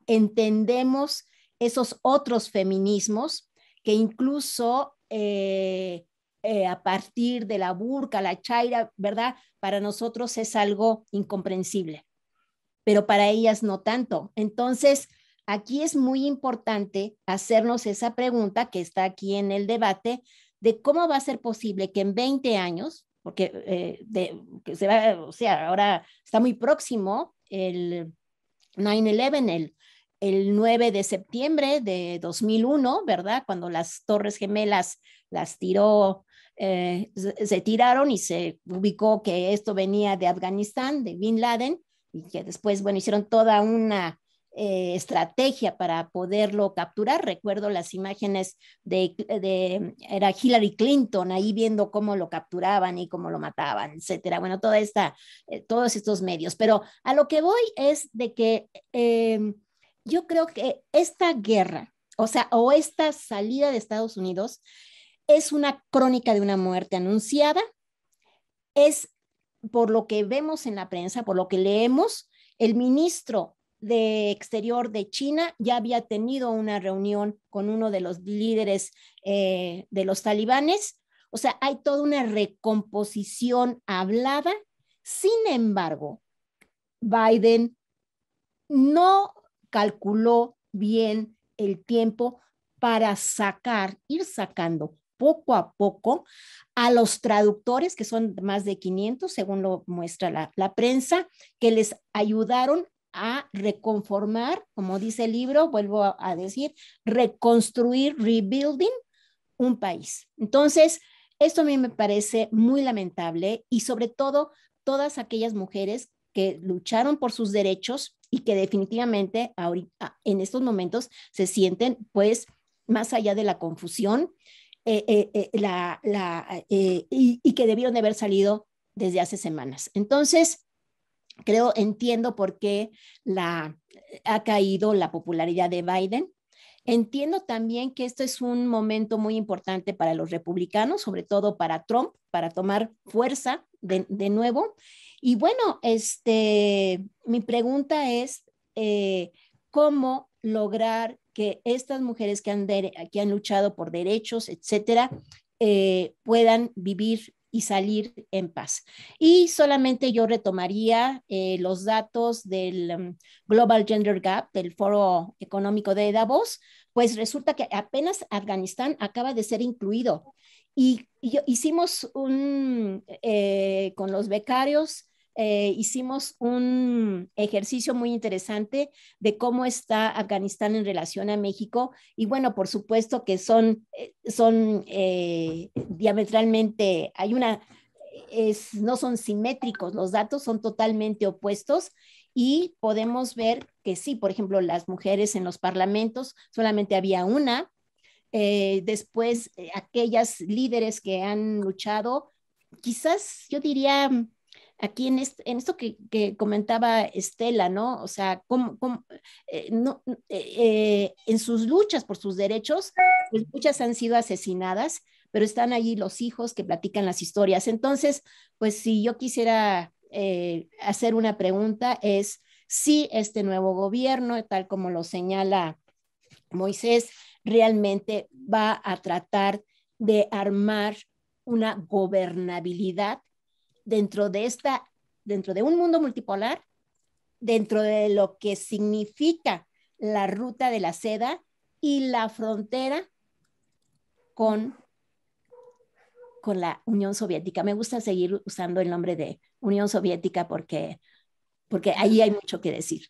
entendemos esos otros feminismos que incluso eh, eh, a partir de la burka, la chaira, ¿verdad? Para nosotros es algo incomprensible, pero para ellas no tanto. Entonces, aquí es muy importante hacernos esa pregunta que está aquí en el debate de cómo va a ser posible que en 20 años, porque eh, se va, o sea, ahora está muy próximo el 9-11, el el 9 de septiembre de 2001, ¿verdad? Cuando las Torres Gemelas las tiró, eh, se tiraron y se ubicó que esto venía de Afganistán, de Bin Laden, y que después, bueno, hicieron toda una eh, estrategia para poderlo capturar. Recuerdo las imágenes de, era Hillary Clinton ahí viendo cómo lo capturaban y cómo lo mataban, etcétera. Bueno, toda esta, eh, todos estos medios. Pero a lo que voy es de que yo creo que esta guerra, o sea, o esta salida de Estados Unidos, es una crónica de una muerte anunciada, es por lo que vemos en la prensa, por lo que leemos, el ministro de Exterior de China ya había tenido una reunión con uno de los líderes eh, de los talibanes. O sea, hay toda una recomposición hablada. Sin embargo, Biden no calculó bien el tiempo para sacar, ir sacando poco a poco a los traductores, que son más de 500, según lo muestra la, prensa, que les ayudaron a reconformar, como dice el libro, vuelvo a, a decir, reconstruir, rebuilding un país. Entonces, esto a mí me parece muy lamentable y sobre todo todas aquellas mujeres que lucharon por sus derechos y que definitivamente ahorita, ah, en estos momentos se sienten pues más allá de la confusión eh, eh, eh, la, y, que debieron de haber salido desde hace semanas. Entonces, creo, entiendo por qué la, ha caído la popularidad de Biden. Entiendo también que esto es un momento muy importante para los republicanos, sobre todo para Trump, para tomar fuerza de, de nuevo. Y bueno, este, mi pregunta es, eh, ¿cómo lograr que estas mujeres que han, han luchado por derechos, etcétera, eh, puedan vivir y salir en paz. Y solamente yo retomaría eh, los datos del um, Global Gender Gap del Foro Económico de Davos, pues resulta que apenas Afganistán acaba de ser incluido. Y, hicimos un, con los becarios eh, hicimos un ejercicio muy interesante de cómo está Afganistán en relación a México. Y bueno, por supuesto que son, eh, son eh, diametralmente, hay una, es, no son simétricos, los datos son totalmente opuestos y podemos ver que sí, por ejemplo, las mujeres en los parlamentos solamente había una. después, aquellas líderes que han luchado, quizás yo diría aquí en, en esto que, comentaba Estela, ¿no? O sea, eh, no, eh, en sus luchas por sus derechos, pues muchas han sido asesinadas, pero están allí los hijos que platican las historias. Entonces, pues si yo quisiera eh, hacer una pregunta, es si este nuevo gobierno, tal como lo señala Moisés, realmente va a tratar de armar una gobernabilidad dentro de esta, dentro de un mundo multipolar, dentro de lo que significa la ruta de la seda y la frontera con, con la Unión Soviética. Me gusta seguir usando el nombre de Unión Soviética porque, porque ahí hay mucho que decir.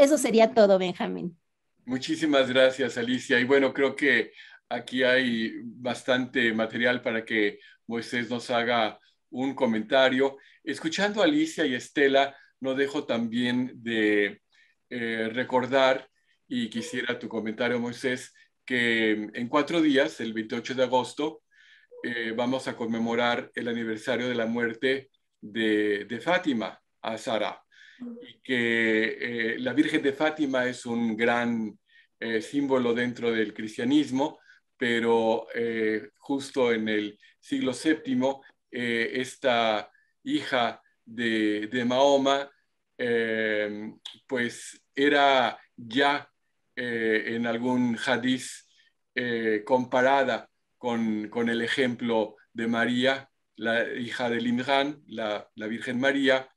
Eso sería todo, Benjamín. Muchísimas gracias, Alicia. Y bueno, creo que aquí hay bastante material para que Moisés nos haga un comentario. Escuchando a Alicia y Estela, no dejo también de eh, recordar, y quisiera tu comentario, Moisés, que en cuatro días, el 28 de agosto, eh, vamos a conmemorar el aniversario de la muerte de, Fátima a Sara, y que eh, la Virgen de Fátima es un gran símbolo dentro del cristianismo, pero justo en el siglo VII eh, esta hija de, Mahoma, eh, pues era ya eh, en algún hadiz comparada con, el ejemplo de María, la hija de Limran, la, Virgen María,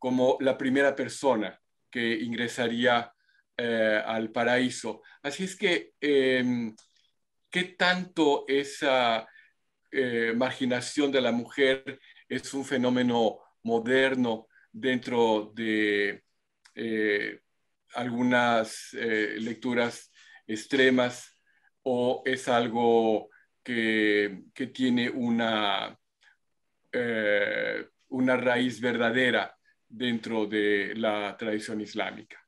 como la primera persona que ingresaría al paraíso. Así es que, em, ¿qué tanto esa, eh, marginación de la mujer es un fenómeno moderno dentro de eh, algunas eh, lecturas extremas o es algo que, tiene una, una raíz verdadera dentro de la tradición islámica.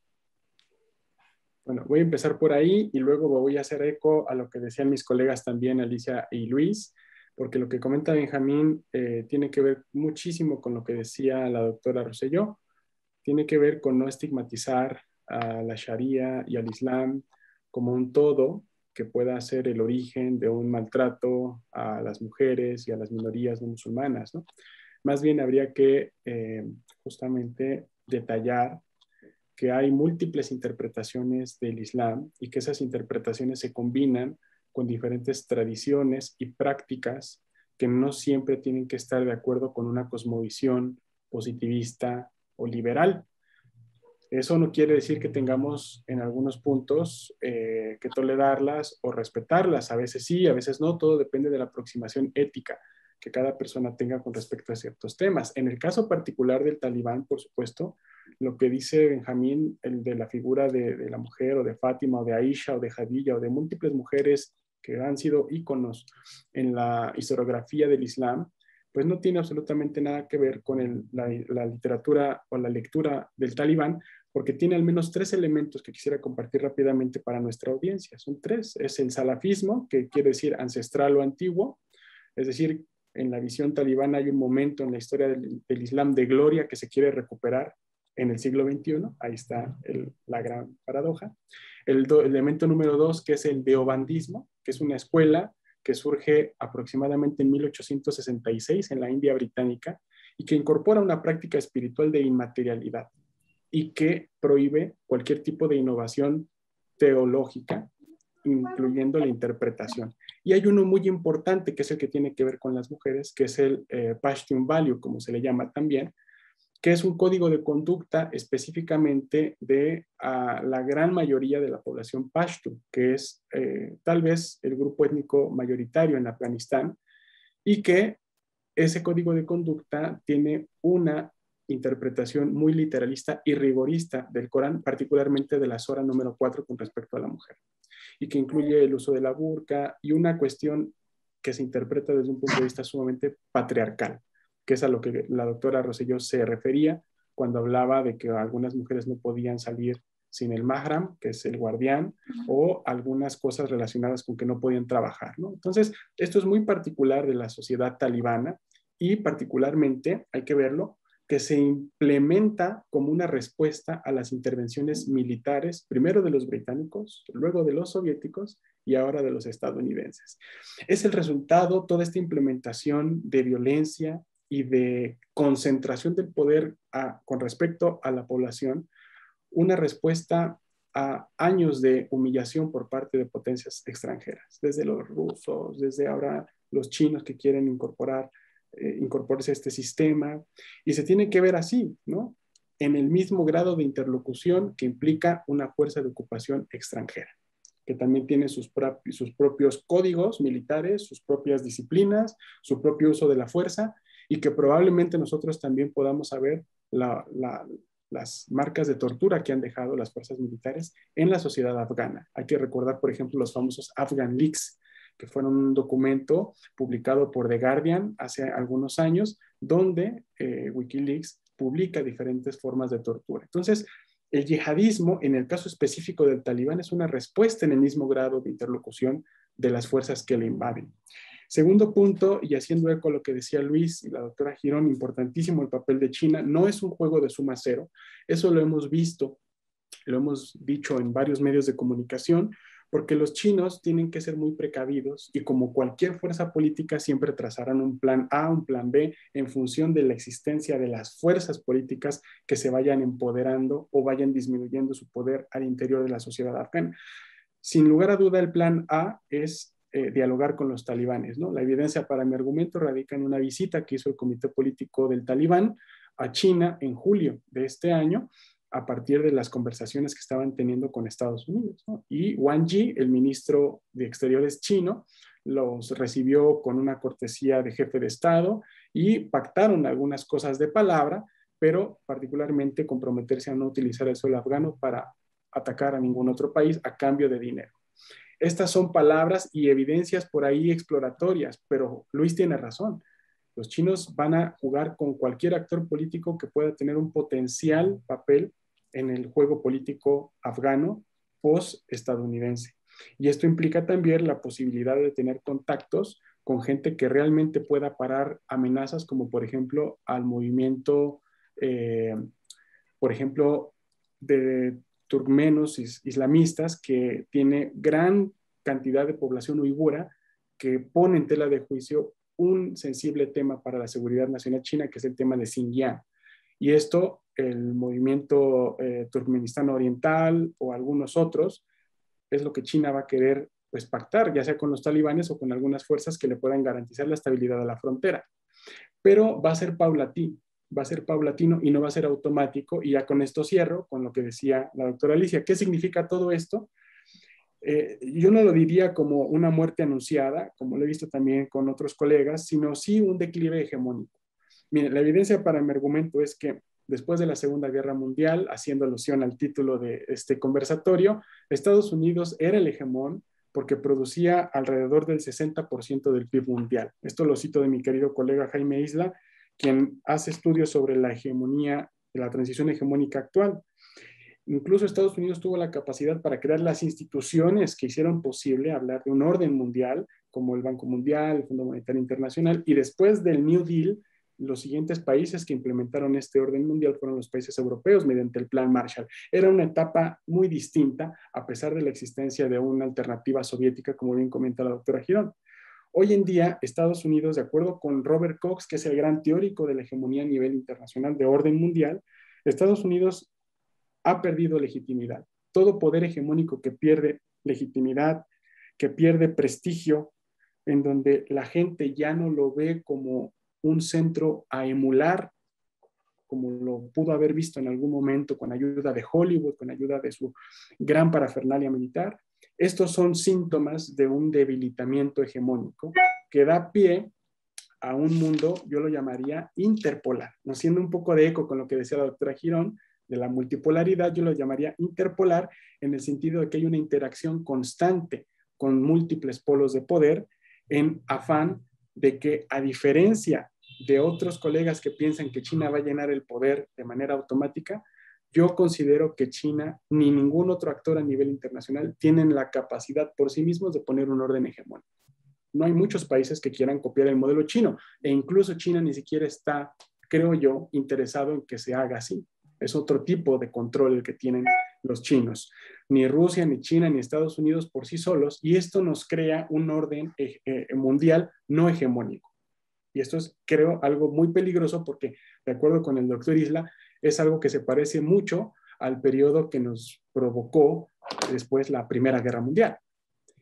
Bueno, voy a empezar por ahí y luego voy a hacer eco a lo que decían mis colegas también, Alicia y Luis, porque lo que comenta Benjamín eh, tiene que ver muchísimo con lo que decía la doctora Roselló. tiene que ver con no estigmatizar a la Sharia y al Islam como un todo que pueda ser el origen de un maltrato a las mujeres y a las minorías no musulmanas. Más bien habría que eh, justamente detallar que hay múltiples interpretaciones del Islam y que esas interpretaciones se combinan con diferentes tradiciones y prácticas que no siempre tienen que estar de acuerdo con una cosmovisión positivista o liberal. Eso no quiere decir que tengamos en algunos puntos eh, que tolerarlas o respetarlas. A veces sí, a veces no. Todo depende de la aproximación ética que cada persona tenga con respecto a ciertos temas. En el caso particular del talibán, por supuesto, lo que dice Benjamín el de la figura de, de la mujer o de Fátima o de Aisha o de Jadilla o de múltiples mujeres que han sido íconos en la historiografía del Islam, pues no tiene absolutamente nada que ver con la, literatura o la lectura del talibán, porque tiene al menos tres elementos que quisiera compartir rápidamente para nuestra audiencia. Son tres. Es el salafismo, que quiere decir ancestral o antiguo, es decir, en la visión talibana hay un momento en la historia del, Islam de gloria que se quiere recuperar en el siglo XXI. Ahí está la gran paradoja el, elemento número dos, que es el deobandismo, que es una escuela que surge aproximadamente en 1866 en la India británica y que incorpora una práctica espiritual de inmaterialidad y que prohíbe cualquier tipo de innovación teológica, incluyendo la interpretación. Y hay uno muy importante que es el que tiene que ver con las mujeres, que es el eh, Pashtun Value, como se le llama también, que es un código de conducta específicamente de ah, la gran mayoría de la población Pashtu, que es eh, tal vez el grupo étnico mayoritario en Afganistán, y que ese código de conducta tiene una interpretación muy literalista y rigorista del Corán, particularmente de la Sora número 4 con respecto a la mujer, y que incluye el uso de la burka y una cuestión que se interpreta desde un punto de vista sumamente patriarcal que es a lo que la doctora Rosselló se refería cuando hablaba de que algunas mujeres no podían salir sin el mahram, que es el guardián, o algunas cosas relacionadas con que no podían trabajar. ¿no? Entonces, esto es muy particular de la sociedad talibana y particularmente, hay que verlo, que se implementa como una respuesta a las intervenciones militares, primero de los británicos, luego de los soviéticos y ahora de los estadounidenses. Es el resultado, toda esta implementación de violencia, y de concentración del poder con respecto a la población, una respuesta a años de humillación por parte de potencias extranjeras, desde los rusos, desde ahora los chinos que quieren incorporar, eh, incorporarse a este sistema, y se tiene que ver así, ¿no? En el mismo grado de interlocución que implica una fuerza de ocupación extranjera, que también tiene sus, sus propios códigos militares, sus propias disciplinas, su propio uso de la fuerza, y que probablemente nosotros también podamos saber las marcas de tortura que han dejado las fuerzas militares en la sociedad afgana. Hay que recordar, por ejemplo, los famosos Afghan Leaks, que fueron un documento publicado por The Guardian hace algunos años, donde eh, Wikileaks publica diferentes formas de tortura. Entonces, el yihadismo, en el caso específico del talibán, es una respuesta en el mismo grado de interlocución de las fuerzas que le invaden. Segundo punto, y haciendo eco a lo que decía Luis y la doctora Girón, importantísimo el papel de China, no es un juego de suma cero. Eso lo hemos visto, lo hemos dicho en varios medios de comunicación, porque los chinos tienen que ser muy precavidos y como cualquier fuerza política siempre trazarán un plan A, un plan B en función de la existencia de las fuerzas políticas que se vayan empoderando o vayan disminuyendo su poder al interior de la sociedad afgana. Sin lugar a duda, el plan A es eh, dialogar con los talibanes. ¿no? La evidencia para mi argumento radica en una visita que hizo el Comité Político del Talibán a China en julio de este año a partir de las conversaciones que estaban teniendo con Estados Unidos. Y Wang Yi, el ministro de Exteriores chino, los recibió con una cortesía de jefe de Estado y pactaron algunas cosas de palabra, pero particularmente comprometerse a no utilizar el suelo afgano para atacar a ningún otro país a cambio de dinero. Estas son palabras y evidencias por ahí exploratorias, pero Luis tiene razón. Los chinos van a jugar con cualquier actor político que pueda tener un potencial papel en el juego político afgano post-estadounidense. Y esto implica también la posibilidad de tener contactos con gente que realmente pueda parar amenazas, como por ejemplo al movimiento, eh, por ejemplo, de turmenos islamistas que tiene gran cantidad de población uigura que pone en tela de juicio un sensible tema para la seguridad nacional china, que es el tema de Xinjiang. Y esto el movimiento eh, turkmenistán oriental o algunos otros, es lo que China va a querer pues, pactar, ya sea con los talibanes o con algunas fuerzas que le puedan garantizar la estabilidad de la frontera. Pero va a ser paulatino, va a ser paulatino y no va a ser automático. Y ya con esto cierro con lo que decía la doctora Alicia. ¿Qué significa todo esto? Eh, yo no lo diría como una muerte anunciada, como lo he visto también con otros colegas, sino sí un declive hegemónico. Miren, la evidencia para mi argumento es que después de la Segunda Guerra Mundial, haciendo alusión al título de este conversatorio, Estados Unidos era el hegemón porque producía alrededor del 60% del PIB mundial. Esto lo cito de mi querido colega Jaime Isla, quien hace estudios sobre la hegemonía, la transición hegemónica actual. Incluso Estados Unidos tuvo la capacidad para crear las instituciones que hicieron posible hablar de un orden mundial, como el Banco Mundial, el Fondo Monetario Internacional, y después del New Deal, los siguientes países que implementaron este orden mundial fueron los países europeos mediante el Plan Marshall. Era una etapa muy distinta, a pesar de la existencia de una alternativa soviética, como bien comenta la doctora Girón. Hoy en día, Estados Unidos, de acuerdo con Robert Cox, que es el gran teórico de la hegemonía a nivel internacional de orden mundial, Estados Unidos ha perdido legitimidad. Todo poder hegemónico que pierde legitimidad, que pierde prestigio, en donde la gente ya no lo ve como un centro a emular, como lo pudo haber visto en algún momento con ayuda de Hollywood, con ayuda de su gran parafernalia militar, estos son síntomas de un debilitamiento hegemónico que da pie a un mundo, yo lo llamaría interpolar, haciendo un poco de eco con lo que decía la doctora Girón de la multipolaridad, yo lo llamaría interpolar en el sentido de que hay una interacción constante con múltiples polos de poder en afán de que a diferencia de otros colegas que piensan que China va a llenar el poder de manera automática, yo considero que China ni ningún otro actor a nivel internacional tienen la capacidad por sí mismos de poner un orden hegemónico. No hay muchos países que quieran copiar el modelo chino e incluso China ni siquiera está, creo yo, interesado en que se haga así. Es otro tipo de control el que tienen los chinos. Ni Rusia, ni China, ni Estados Unidos por sí solos. Y esto nos crea un orden eh, eh, mundial no hegemónico. Y esto es, creo, algo muy peligroso porque, de acuerdo con el doctor Isla, es algo que se parece mucho al periodo que nos provocó después la Primera Guerra Mundial.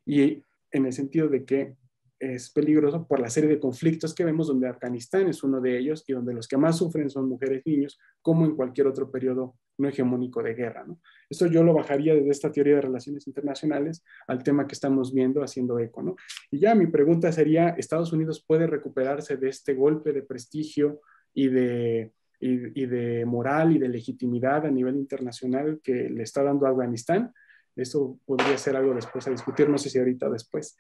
Y en el sentido de que es peligroso por la serie de conflictos que vemos, donde Afganistán es uno de ellos y donde los que más sufren son mujeres y niños, como en cualquier otro periodo no hegemónico de guerra. Esto yo lo bajaría desde esta teoría de relaciones internacionales al tema que estamos viendo haciendo eco. ¿no? Y ya mi pregunta sería, ¿Estados Unidos puede recuperarse de este golpe de prestigio y de y, de moral y de legitimidad a nivel internacional que le está dando a Afganistán. Eso podría ser algo después a discutir, no sé si ahorita o después.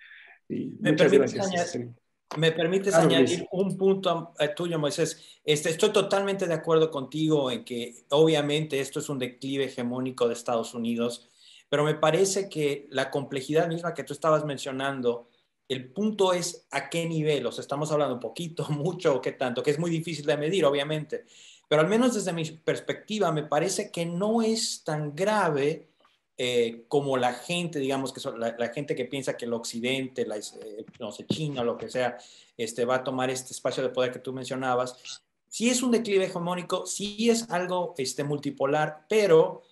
Me muchas gracias. me permites añadir un punto eh, tuyo, Moisés. Este, estoy totalmente de acuerdo contigo en que obviamente esto es un declive hegemónico de Estados Unidos, pero me parece que la complejidad misma que tú estabas mencionando el punto es a qué nivel, o sea, estamos hablando un poquito, mucho o qué tanto, que es muy difícil de medir, obviamente, pero al menos desde mi perspectiva me parece que no es tan grave eh, como la gente, digamos, que la, gente que piensa que el occidente, eh, no sé, China, lo que sea, este, va a tomar este espacio de poder que tú mencionabas. Sí es un declive hegemónico, sí es algo este, multipolar, pero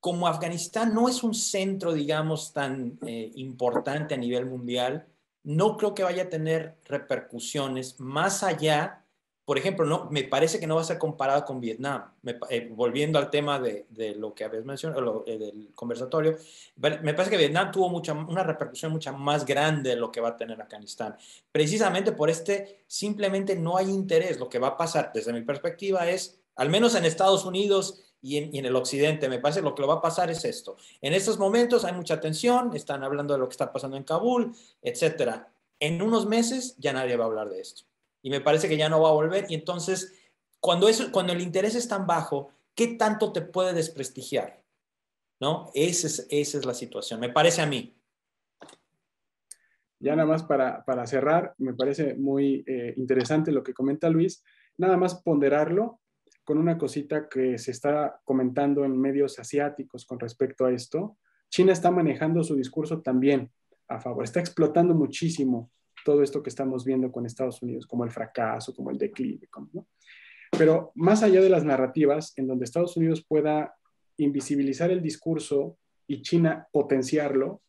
como Afganistán no es un centro, digamos, tan eh, importante a nivel mundial, no creo que vaya a tener repercusiones más allá, por ejemplo, no, me parece que no va a ser comparado con Vietnam. Eh, volviendo al tema de, lo que habías mencionado, eh, del conversatorio, me parece que Vietnam tuvo mucha, una repercusión mucha más grande de lo que va a tener Afganistán. Precisamente por este, simplemente no hay interés. Lo que va a pasar desde mi perspectiva es, al menos en Estados Unidos, y en, el occidente. Me parece lo que va a pasar es esto. En estos momentos hay mucha tensión, están hablando de lo que está pasando en Kabul, etcétera. En unos meses ya nadie va a hablar de esto. Y me parece que ya no va a volver. Y entonces, cuando, cuando el interés es tan bajo, ¿qué tanto te puede desprestigiar? ¿No? Esa es, esa es la situación, me parece a mí. Ya nada más para, cerrar, me parece muy eh, interesante lo que comenta Luis, nada más ponderarlo con una cosita que se está comentando en medios asiáticos con respecto a esto. China está manejando su discurso también a favor, está explotando muchísimo todo esto que estamos viendo con Estados Unidos, como el fracaso, como el declive. Pero más allá de las narrativas, en donde Estados Unidos pueda invisibilizar el discurso y China potenciarlo,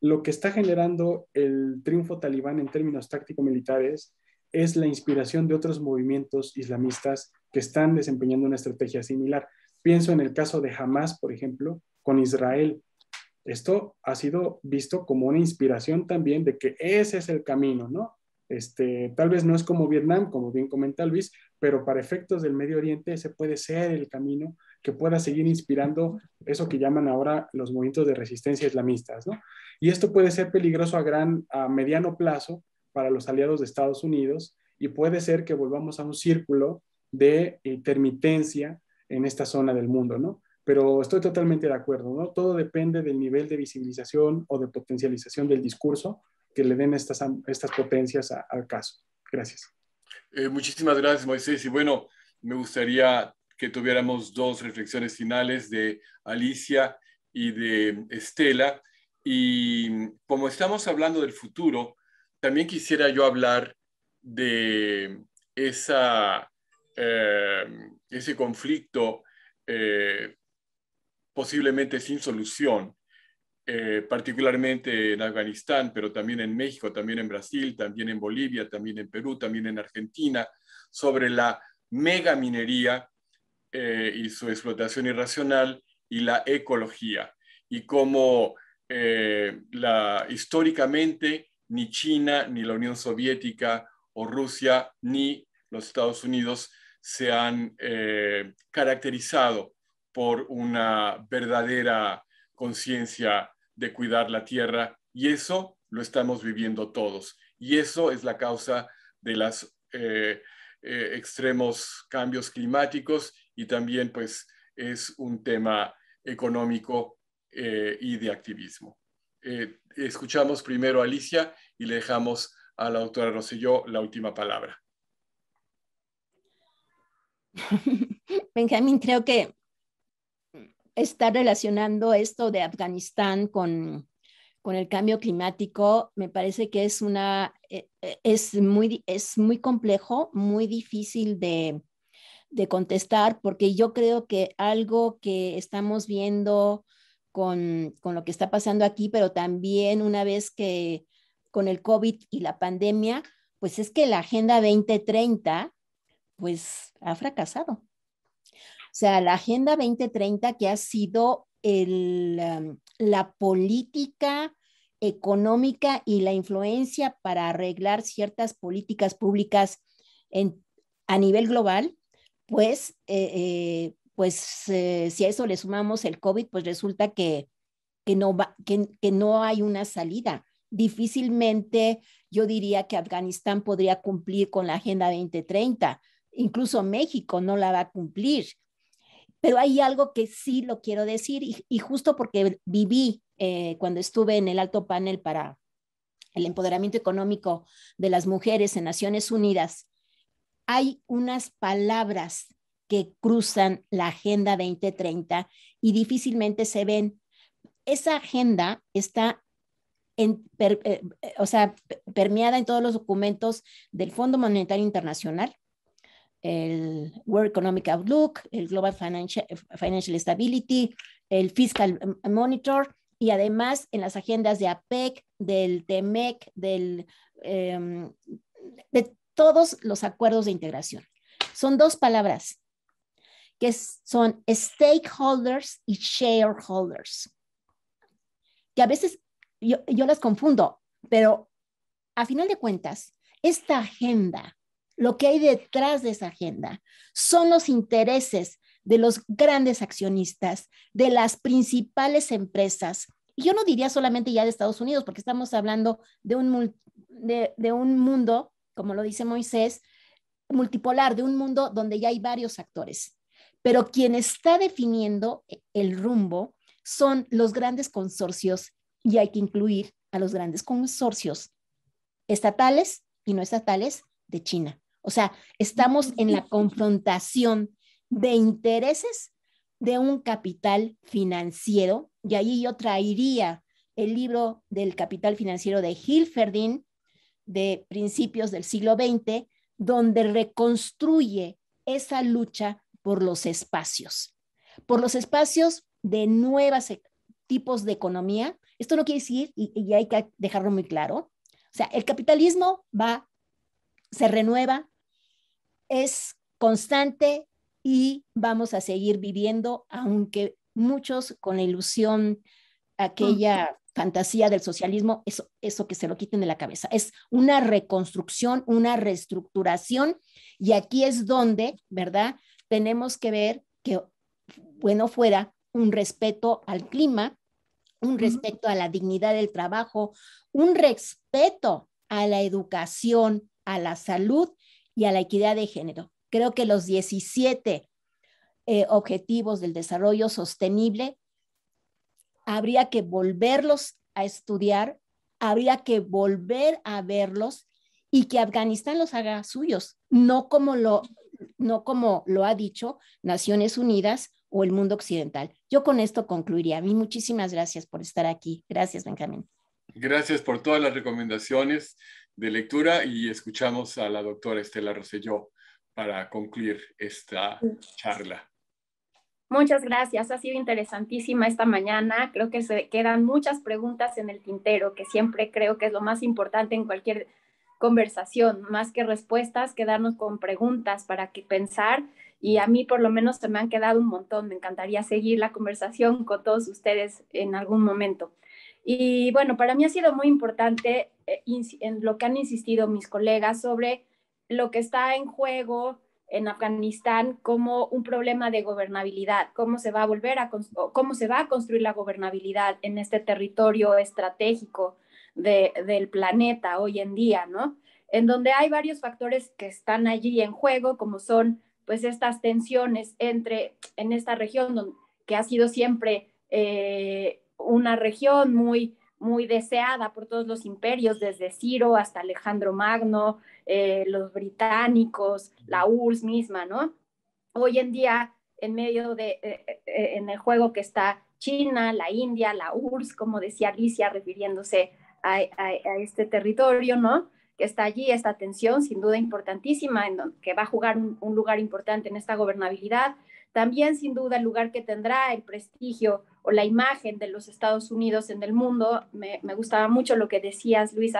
lo que está generando el triunfo talibán en términos táctico-militares es la inspiración de otros movimientos islamistas que están desempeñando una estrategia similar. Pienso en el caso de Hamas, por ejemplo, con Israel. Esto ha sido visto como una inspiración también de que ese es el camino, ¿no? Este, tal vez no es como Vietnam, como bien comenta Luis, pero para efectos del Medio Oriente ese puede ser el camino que pueda seguir inspirando eso que llaman ahora los movimientos de resistencia islamistas, ¿no? Y esto puede ser peligroso a gran, a mediano plazo para los aliados de Estados Unidos y puede ser que volvamos a un círculo de eh, intermitencia en esta zona del mundo, ¿no? Pero estoy totalmente de acuerdo, ¿no? Todo depende del nivel de visibilización o de potencialización del discurso que le den estas, estas potencias al caso. Gracias. Eh, muchísimas gracias, Moisés. Y bueno, me gustaría que tuviéramos dos reflexiones finales de Alicia y de Estela. Y como estamos hablando del futuro, también quisiera yo hablar de esa eh, ese conflicto eh, posiblemente sin solución, eh, particularmente en Afganistán, pero también en México, también en Brasil, también en Bolivia, también en Perú, también en Argentina, sobre la mega minería y su explotación irracional y la ecología, y cómo la, históricamente ni China, ni la Unión Soviética o Rusia, ni los Estados Unidos se han eh, caracterizado por una verdadera conciencia de cuidar la tierra y eso lo estamos viviendo todos. Y eso es la causa de los eh, eh, extremos cambios climáticos y también pues es un tema económico y de activismo. escuchamos primero a Alicia y le dejamos a la doctora Rosselló la última palabra. Benjamín, creo que estar relacionando esto de Afganistán con, con el cambio climático, me parece que es una, eh, eh, es muy, es muy complejo, muy difícil de, contestar, porque yo creo que algo que estamos viendo con, con, lo que está pasando aquí, pero también una vez que con el COVID y la pandemia, pues es que la Agenda 2030 pues ha fracasado. O sea, la Agenda 2030 que ha sido el, um, la política económica y la influencia para arreglar ciertas políticas públicas en, a nivel global, pues, eh, eh, pues eh, si a eso le sumamos el COVID, pues resulta que, que, no que, que no hay una salida. Difícilmente yo diría que Afganistán podría cumplir con la Agenda 2030 incluso México no la va a cumplir. Pero hay algo que sí lo quiero decir y, justo porque viví eh, cuando estuve en el alto panel para el empoderamiento económico de las mujeres en Naciones Unidas, hay unas palabras que cruzan la Agenda 2030 y difícilmente se ven. Esa agenda está eh, sea, permeada en todos los documentos del Fondo Monetario Internacional, el World Economic Outlook, el Global Financial, Financial Stability, el Fiscal Monitor y además en las agendas de APEC, del TEMEC, del, em, de todos los acuerdos de integración. Son dos palabras que son stakeholders y shareholders, que a veces yo las confundo, pero a final de cuentas, esta agenda lo que hay detrás de esa agenda. Son los intereses de los grandes accionistas, de las principales empresas. Y yo no diría solamente ya de Estados Unidos, porque estamos hablando de un, de un mundo, como lo dice Moisés, multipolar, de un mundo donde ya hay varios actores. Pero quien está definiendo el rumbo son los grandes consorcios y hay que incluir a los grandes consorcios estatales y no estatales de China. O sea, estamos en la confrontación de intereses de un capital financiero. Y ahí yo traería el libro del capital financiero de Hilferdin de principios del siglo XX, donde reconstruye esa lucha por los espacios, por los espacios de nuevos e-, tipos de economía. Esto no quiere decir, y, hay que dejarlo muy claro, o sea, el capitalismo va, se renueva, es constante y vamos a seguir viviendo, aunque muchos con la ilusión, aquella fantasía del socialismo, eso, eso que se lo quiten de la cabeza. Es una reconstrucción, una reestructuración y aquí es donde, ¿verdad? Tenemos que ver que, bueno, fuera un respeto al clima, un respeto a la dignidad del trabajo, un respeto a la educación, a la salud y a la equidad de género. Creo que los 17 eh, objetivos del desarrollo sostenible habría que volverlos a estudiar, habría que volver a verlos y que Afganistán los haga suyos, no como lo, no como lo ha dicho Naciones Unidas o el mundo occidental. Yo con esto concluiría. A mí muchísimas gracias por estar aquí. Gracias, Benjamín. Gracias por todas las recomendaciones de lectura y escuchamos a la doctora Estela Rosselló para concluir esta charla. Muchas gracias, ha sido interesantísima esta mañana. Creo que se quedan muchas preguntas en el tintero, que siempre creo que es lo más importante en cualquier conversación, más que respuestas, quedarnos con preguntas para que pensar. Y a mí por lo menos se me han quedado un montón. Me encantaría seguir la conversación con todos ustedes en algún momento. Y bueno, para mí ha sido muy importante eh, en lo que han insistido mis colegas sobre lo que está en juego en Afganistán como un problema de gobernabilidad, cómo se va a volver a cómo se va a construir la gobernabilidad en este territorio estratégico del planeta hoy en día, ¿no? En donde hay varios factores que están allí en juego, como son pues estas tensiones entre en esta región que ha sido siempre eh, una región muy, muy deseada por todos los imperios, desde Ciro hasta Alejandro Magno, eh, los británicos, la URSS misma, ¿no? Hoy en día, en medio de, eh, eh, en el juego que está China, la India, la URSS, como decía Alicia, refiriéndose a, este territorio, ¿no? que está allí, esta tensión sin duda importantísima, que va a jugar un, lugar importante en esta gobernabilidad. También, sin duda, el lugar que tendrá el prestigio o la imagen de los Estados Unidos en el mundo, me, gustaba mucho lo que decías, Luis,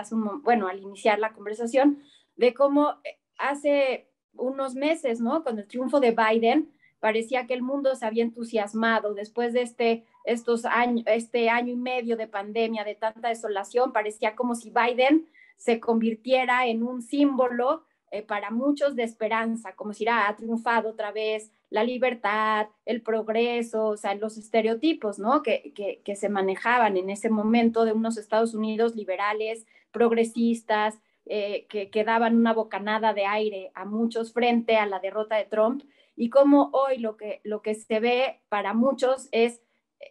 bueno, al iniciar la conversación, de cómo eh, hace unos meses, ¿no? Con el triunfo de Biden, parecía que el mundo se había entusiasmado después de este, estos este año y medio de pandemia, de tanta desolación, parecía como si Biden se convirtiera en un símbolo eh, para muchos de esperanza, como si ah, ha triunfado otra vez la libertad, el progreso, o sea, los estereotipos, ¿no? Que, que, que se manejaban en ese momento de unos Estados Unidos liberales, progresistas, eh, que, que, daban una bocanada de aire a muchos frente a la derrota de Trump, y como hoy lo que, lo que se ve para muchos es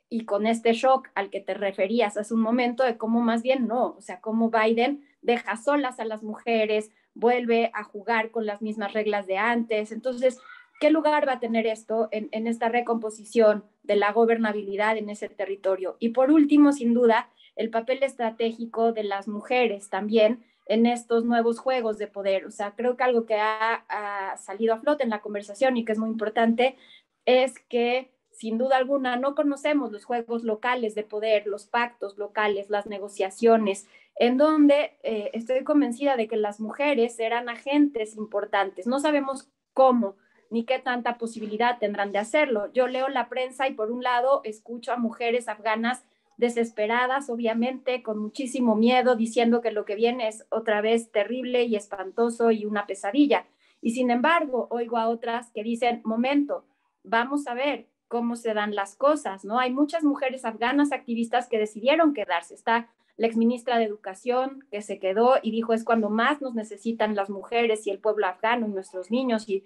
y con este shock al que te referías hace un momento de cómo más bien no, o sea, cómo Biden deja solas a las mujeres, vuelve a jugar con las mismas reglas de antes. Entonces, ¿qué lugar va a tener esto en, esta recomposición de la gobernabilidad en ese territorio? Y por último, sin duda, el papel estratégico de las mujeres también en estos nuevos juegos de poder. O sea, creo que algo que ha, ha salido a flote en la conversación y que es muy importante es que sin duda alguna no conocemos los juegos locales de poder, los pactos locales, las negociaciones, en donde eh, estoy convencida de que las mujeres serán agentes importantes. No sabemos cómo ni qué tanta posibilidad tendrán de hacerlo. Yo leo la prensa y por un lado escucho a mujeres afganas desesperadas, obviamente, con muchísimo miedo, diciendo que lo que viene es otra vez terrible y espantoso y una pesadilla. Y sin embargo, oigo a otras que dicen, momento, vamos a ver, cómo se dan las cosas, ¿no? Hay muchas mujeres afganas activistas que decidieron quedarse. Está la exministra de Educación que se quedó y dijo es cuando más nos necesitan las mujeres y el pueblo afgano y nuestros niños y,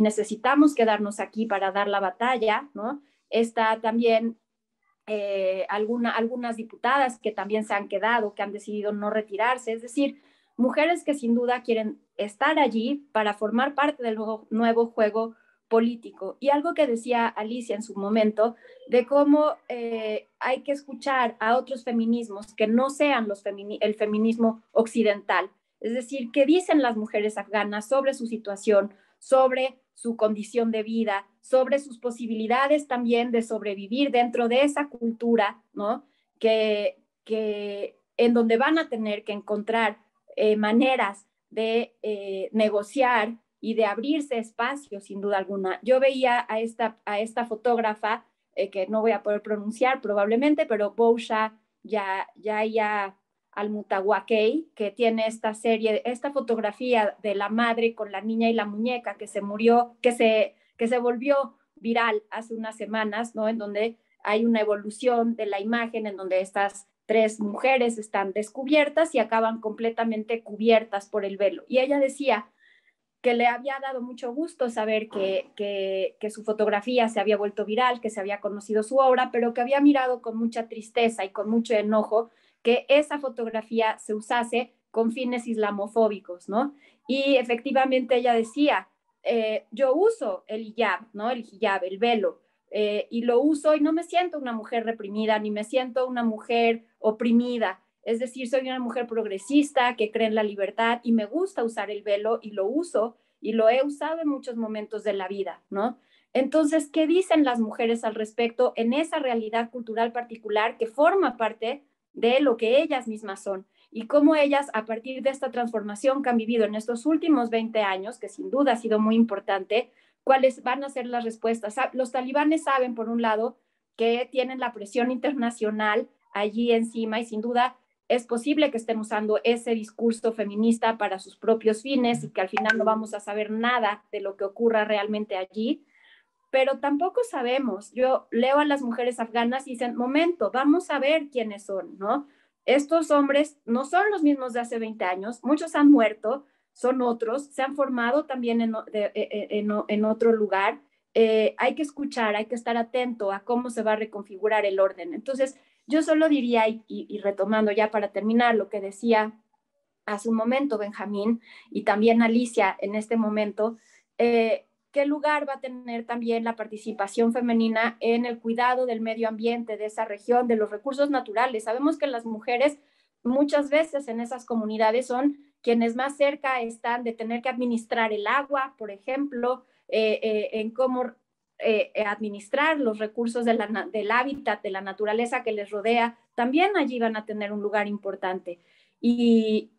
necesitamos quedarnos aquí para dar la batalla, ¿no? Está también eh, alguna, algunas diputadas que también se han quedado, que han decidido no retirarse, es decir, mujeres que sin duda quieren estar allí para formar parte del nuevo, nuevo juego político. Y algo que decía Alicia en su momento, de cómo eh, hay que escuchar a otros feminismos que no sean los el feminismo occidental. Es decir, qué dicen las mujeres afganas sobre su situación, sobre su condición de vida, sobre sus posibilidades también de sobrevivir dentro de esa cultura, ¿no? Que, en donde van a tener que encontrar eh, maneras de eh, negociar y de abrirse espacio, sin duda alguna. Yo veía a esta, a esta fotógrafa, eh, que no voy a poder pronunciar probablemente, pero Bousha ya, ya, ya al que tiene esta serie, esta fotografía de la madre con la niña y la muñeca que se murió, que se, que se volvió viral hace unas semanas, ¿no? En donde hay una evolución de la imagen, en donde estas tres mujeres están descubiertas y acaban completamente cubiertas por el velo. Y ella decía, que le había dado mucho gusto saber que, su fotografía se había vuelto viral, que se había conocido su obra, pero que había mirado con mucha tristeza y con mucho enojo que esa fotografía se usase con fines islamofóbicos, ¿no? Y efectivamente ella decía, eh, yo uso el hijab, ¿no? El hijab, el velo, eh, y lo uso y no me siento una mujer reprimida, ni me siento una mujer oprimida, es decir, soy una mujer progresista que cree en la libertad y me gusta usar el velo y lo uso y lo he usado en muchos momentos de la vida, ¿no? Entonces, ¿qué dicen las mujeres al respecto en esa realidad cultural particular que forma parte de lo que ellas mismas son? Y cómo ellas, a partir de esta transformación que han vivido en estos últimos 20 años, que sin duda ha sido muy importante, cuáles van a ser las respuestas. Los talibanes saben, por un lado, que tienen la presión internacional allí encima y sin duda es posible que estén usando ese discurso feminista para sus propios fines y que al final no vamos a saber nada de lo que ocurra realmente allí, pero tampoco sabemos. Yo leo a las mujeres afganas y dicen, momento, vamos a ver quiénes son, ¿no? Estos hombres no son los mismos de hace 20 años, muchos han muerto, son otros, se han formado también en, e, e, otro lugar. Eh, hay que escuchar, hay que estar atento a cómo se va a reconfigurar el orden. Entonces, yo solo diría, y, retomando ya para terminar lo que decía a su momento Benjamín y también Alicia en este momento, eh, qué lugar va a tener también la participación femenina en el cuidado del medio ambiente de esa región, de los recursos naturales. Sabemos que las mujeres muchas veces en esas comunidades son quienes más cerca están de tener que administrar el agua, por ejemplo, eh, eh, en cómo eh, eh, administrar los recursos del hábitat, de la naturaleza que les rodea, también allí van a tener un lugar importante. Y,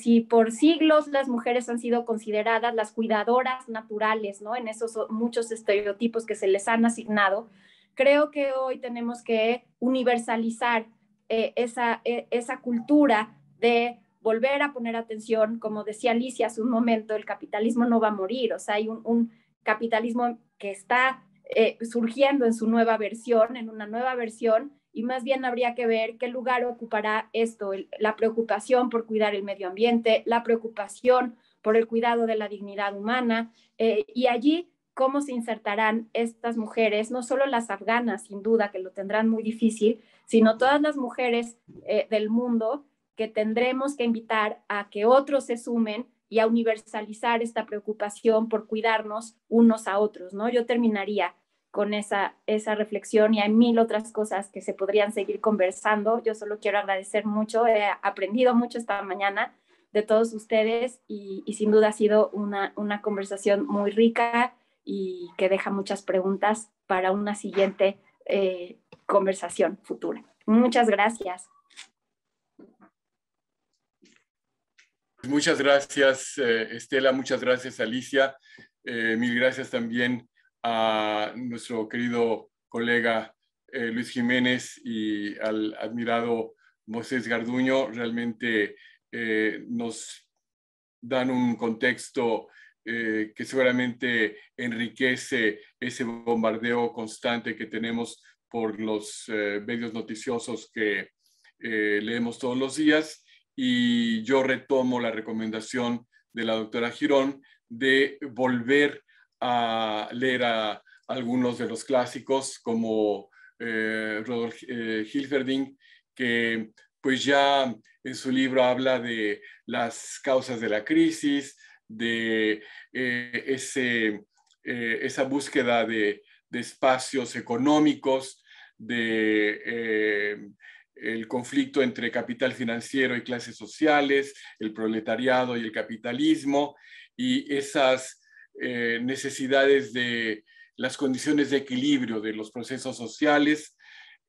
si por siglos las mujeres han sido consideradas las cuidadoras naturales, ¿no? En esos muchos estereotipos que se les han asignado, creo que hoy tenemos que universalizar eh, esa, esa cultura de volver a poner atención, como decía Alicia hace un momento, el capitalismo no va a morir, o sea, hay un capitalismo que está eh, surgiendo en su nueva versión, en una nueva versión, y más bien habría que ver qué lugar ocupará esto, la preocupación por cuidar el medio ambiente, la preocupación por el cuidado de la dignidad humana, eh, y allí cómo se insertarán estas mujeres, no solo las afganas, sin duda, que lo tendrán muy difícil, sino todas las mujeres eh, del mundo que tendremos que invitar a que otros se sumen y universalizar esta preocupación por cuidarnos unos a otros, ¿no? Yo terminaría con esa, esa reflexión y hay mil otras cosas que se podrían seguir conversando. Yo solo quiero agradecer mucho, he aprendido mucho esta mañana de todos ustedes y, sin duda ha sido una, conversación muy rica y que deja muchas preguntas para una siguiente eh, conversación futura. Muchas gracias. Muchas gracias, eh, Estela, muchas gracias, Alicia. Eh, mil gracias también a nuestro querido colega eh, Luis Jiménez y al admirado Moisés Garduño. Realmente nos dan un contexto que seguramente enriquece ese bombardeo constante que tenemos por los medios noticiosos que leemos todos los días y yo retomo la recomendación de la doctora Girón de volver a leer a algunos de los clásicos como eh, eh Hilferding, que pues ya en su libro habla de las causas de la crisis, de eh, ese, eh, esa búsqueda de, de espacios económicos, de el conflicto entre capital financiero y clases sociales, el proletariado y el capitalismo, y esas eh, necesidades de las condiciones de equilibrio de los procesos sociales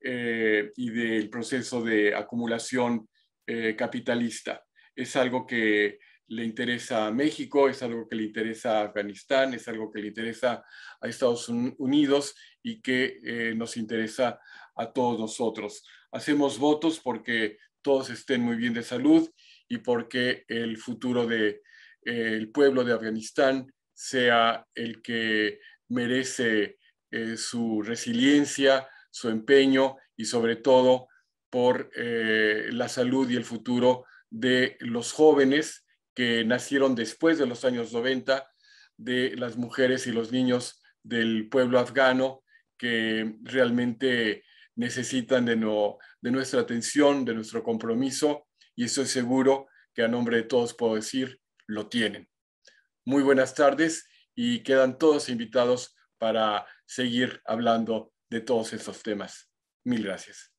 eh, y del proceso de acumulación eh, capitalista. Es algo que le interesa a México, es algo que le interesa a Afganistán, es algo que le interesa a Estados Unidos y que nos interesa a todos nosotros. Hacemos votos porque todos estén muy bien de salud y porque el futuro del de, eh, pueblo de Afganistán sea el que merece eh, su resiliencia, su empeño y sobre todo por eh, la salud y el futuro de los jóvenes que nacieron después de los años 90, de las mujeres y los niños del pueblo afgano que realmente necesitan de, de nuestra atención, de nuestro compromiso y estoy seguro que a nombre de todos puedo decir, lo tienen. Muy buenas tardes y quedan todos invitados para seguir hablando de todos estos temas. Mil gracias.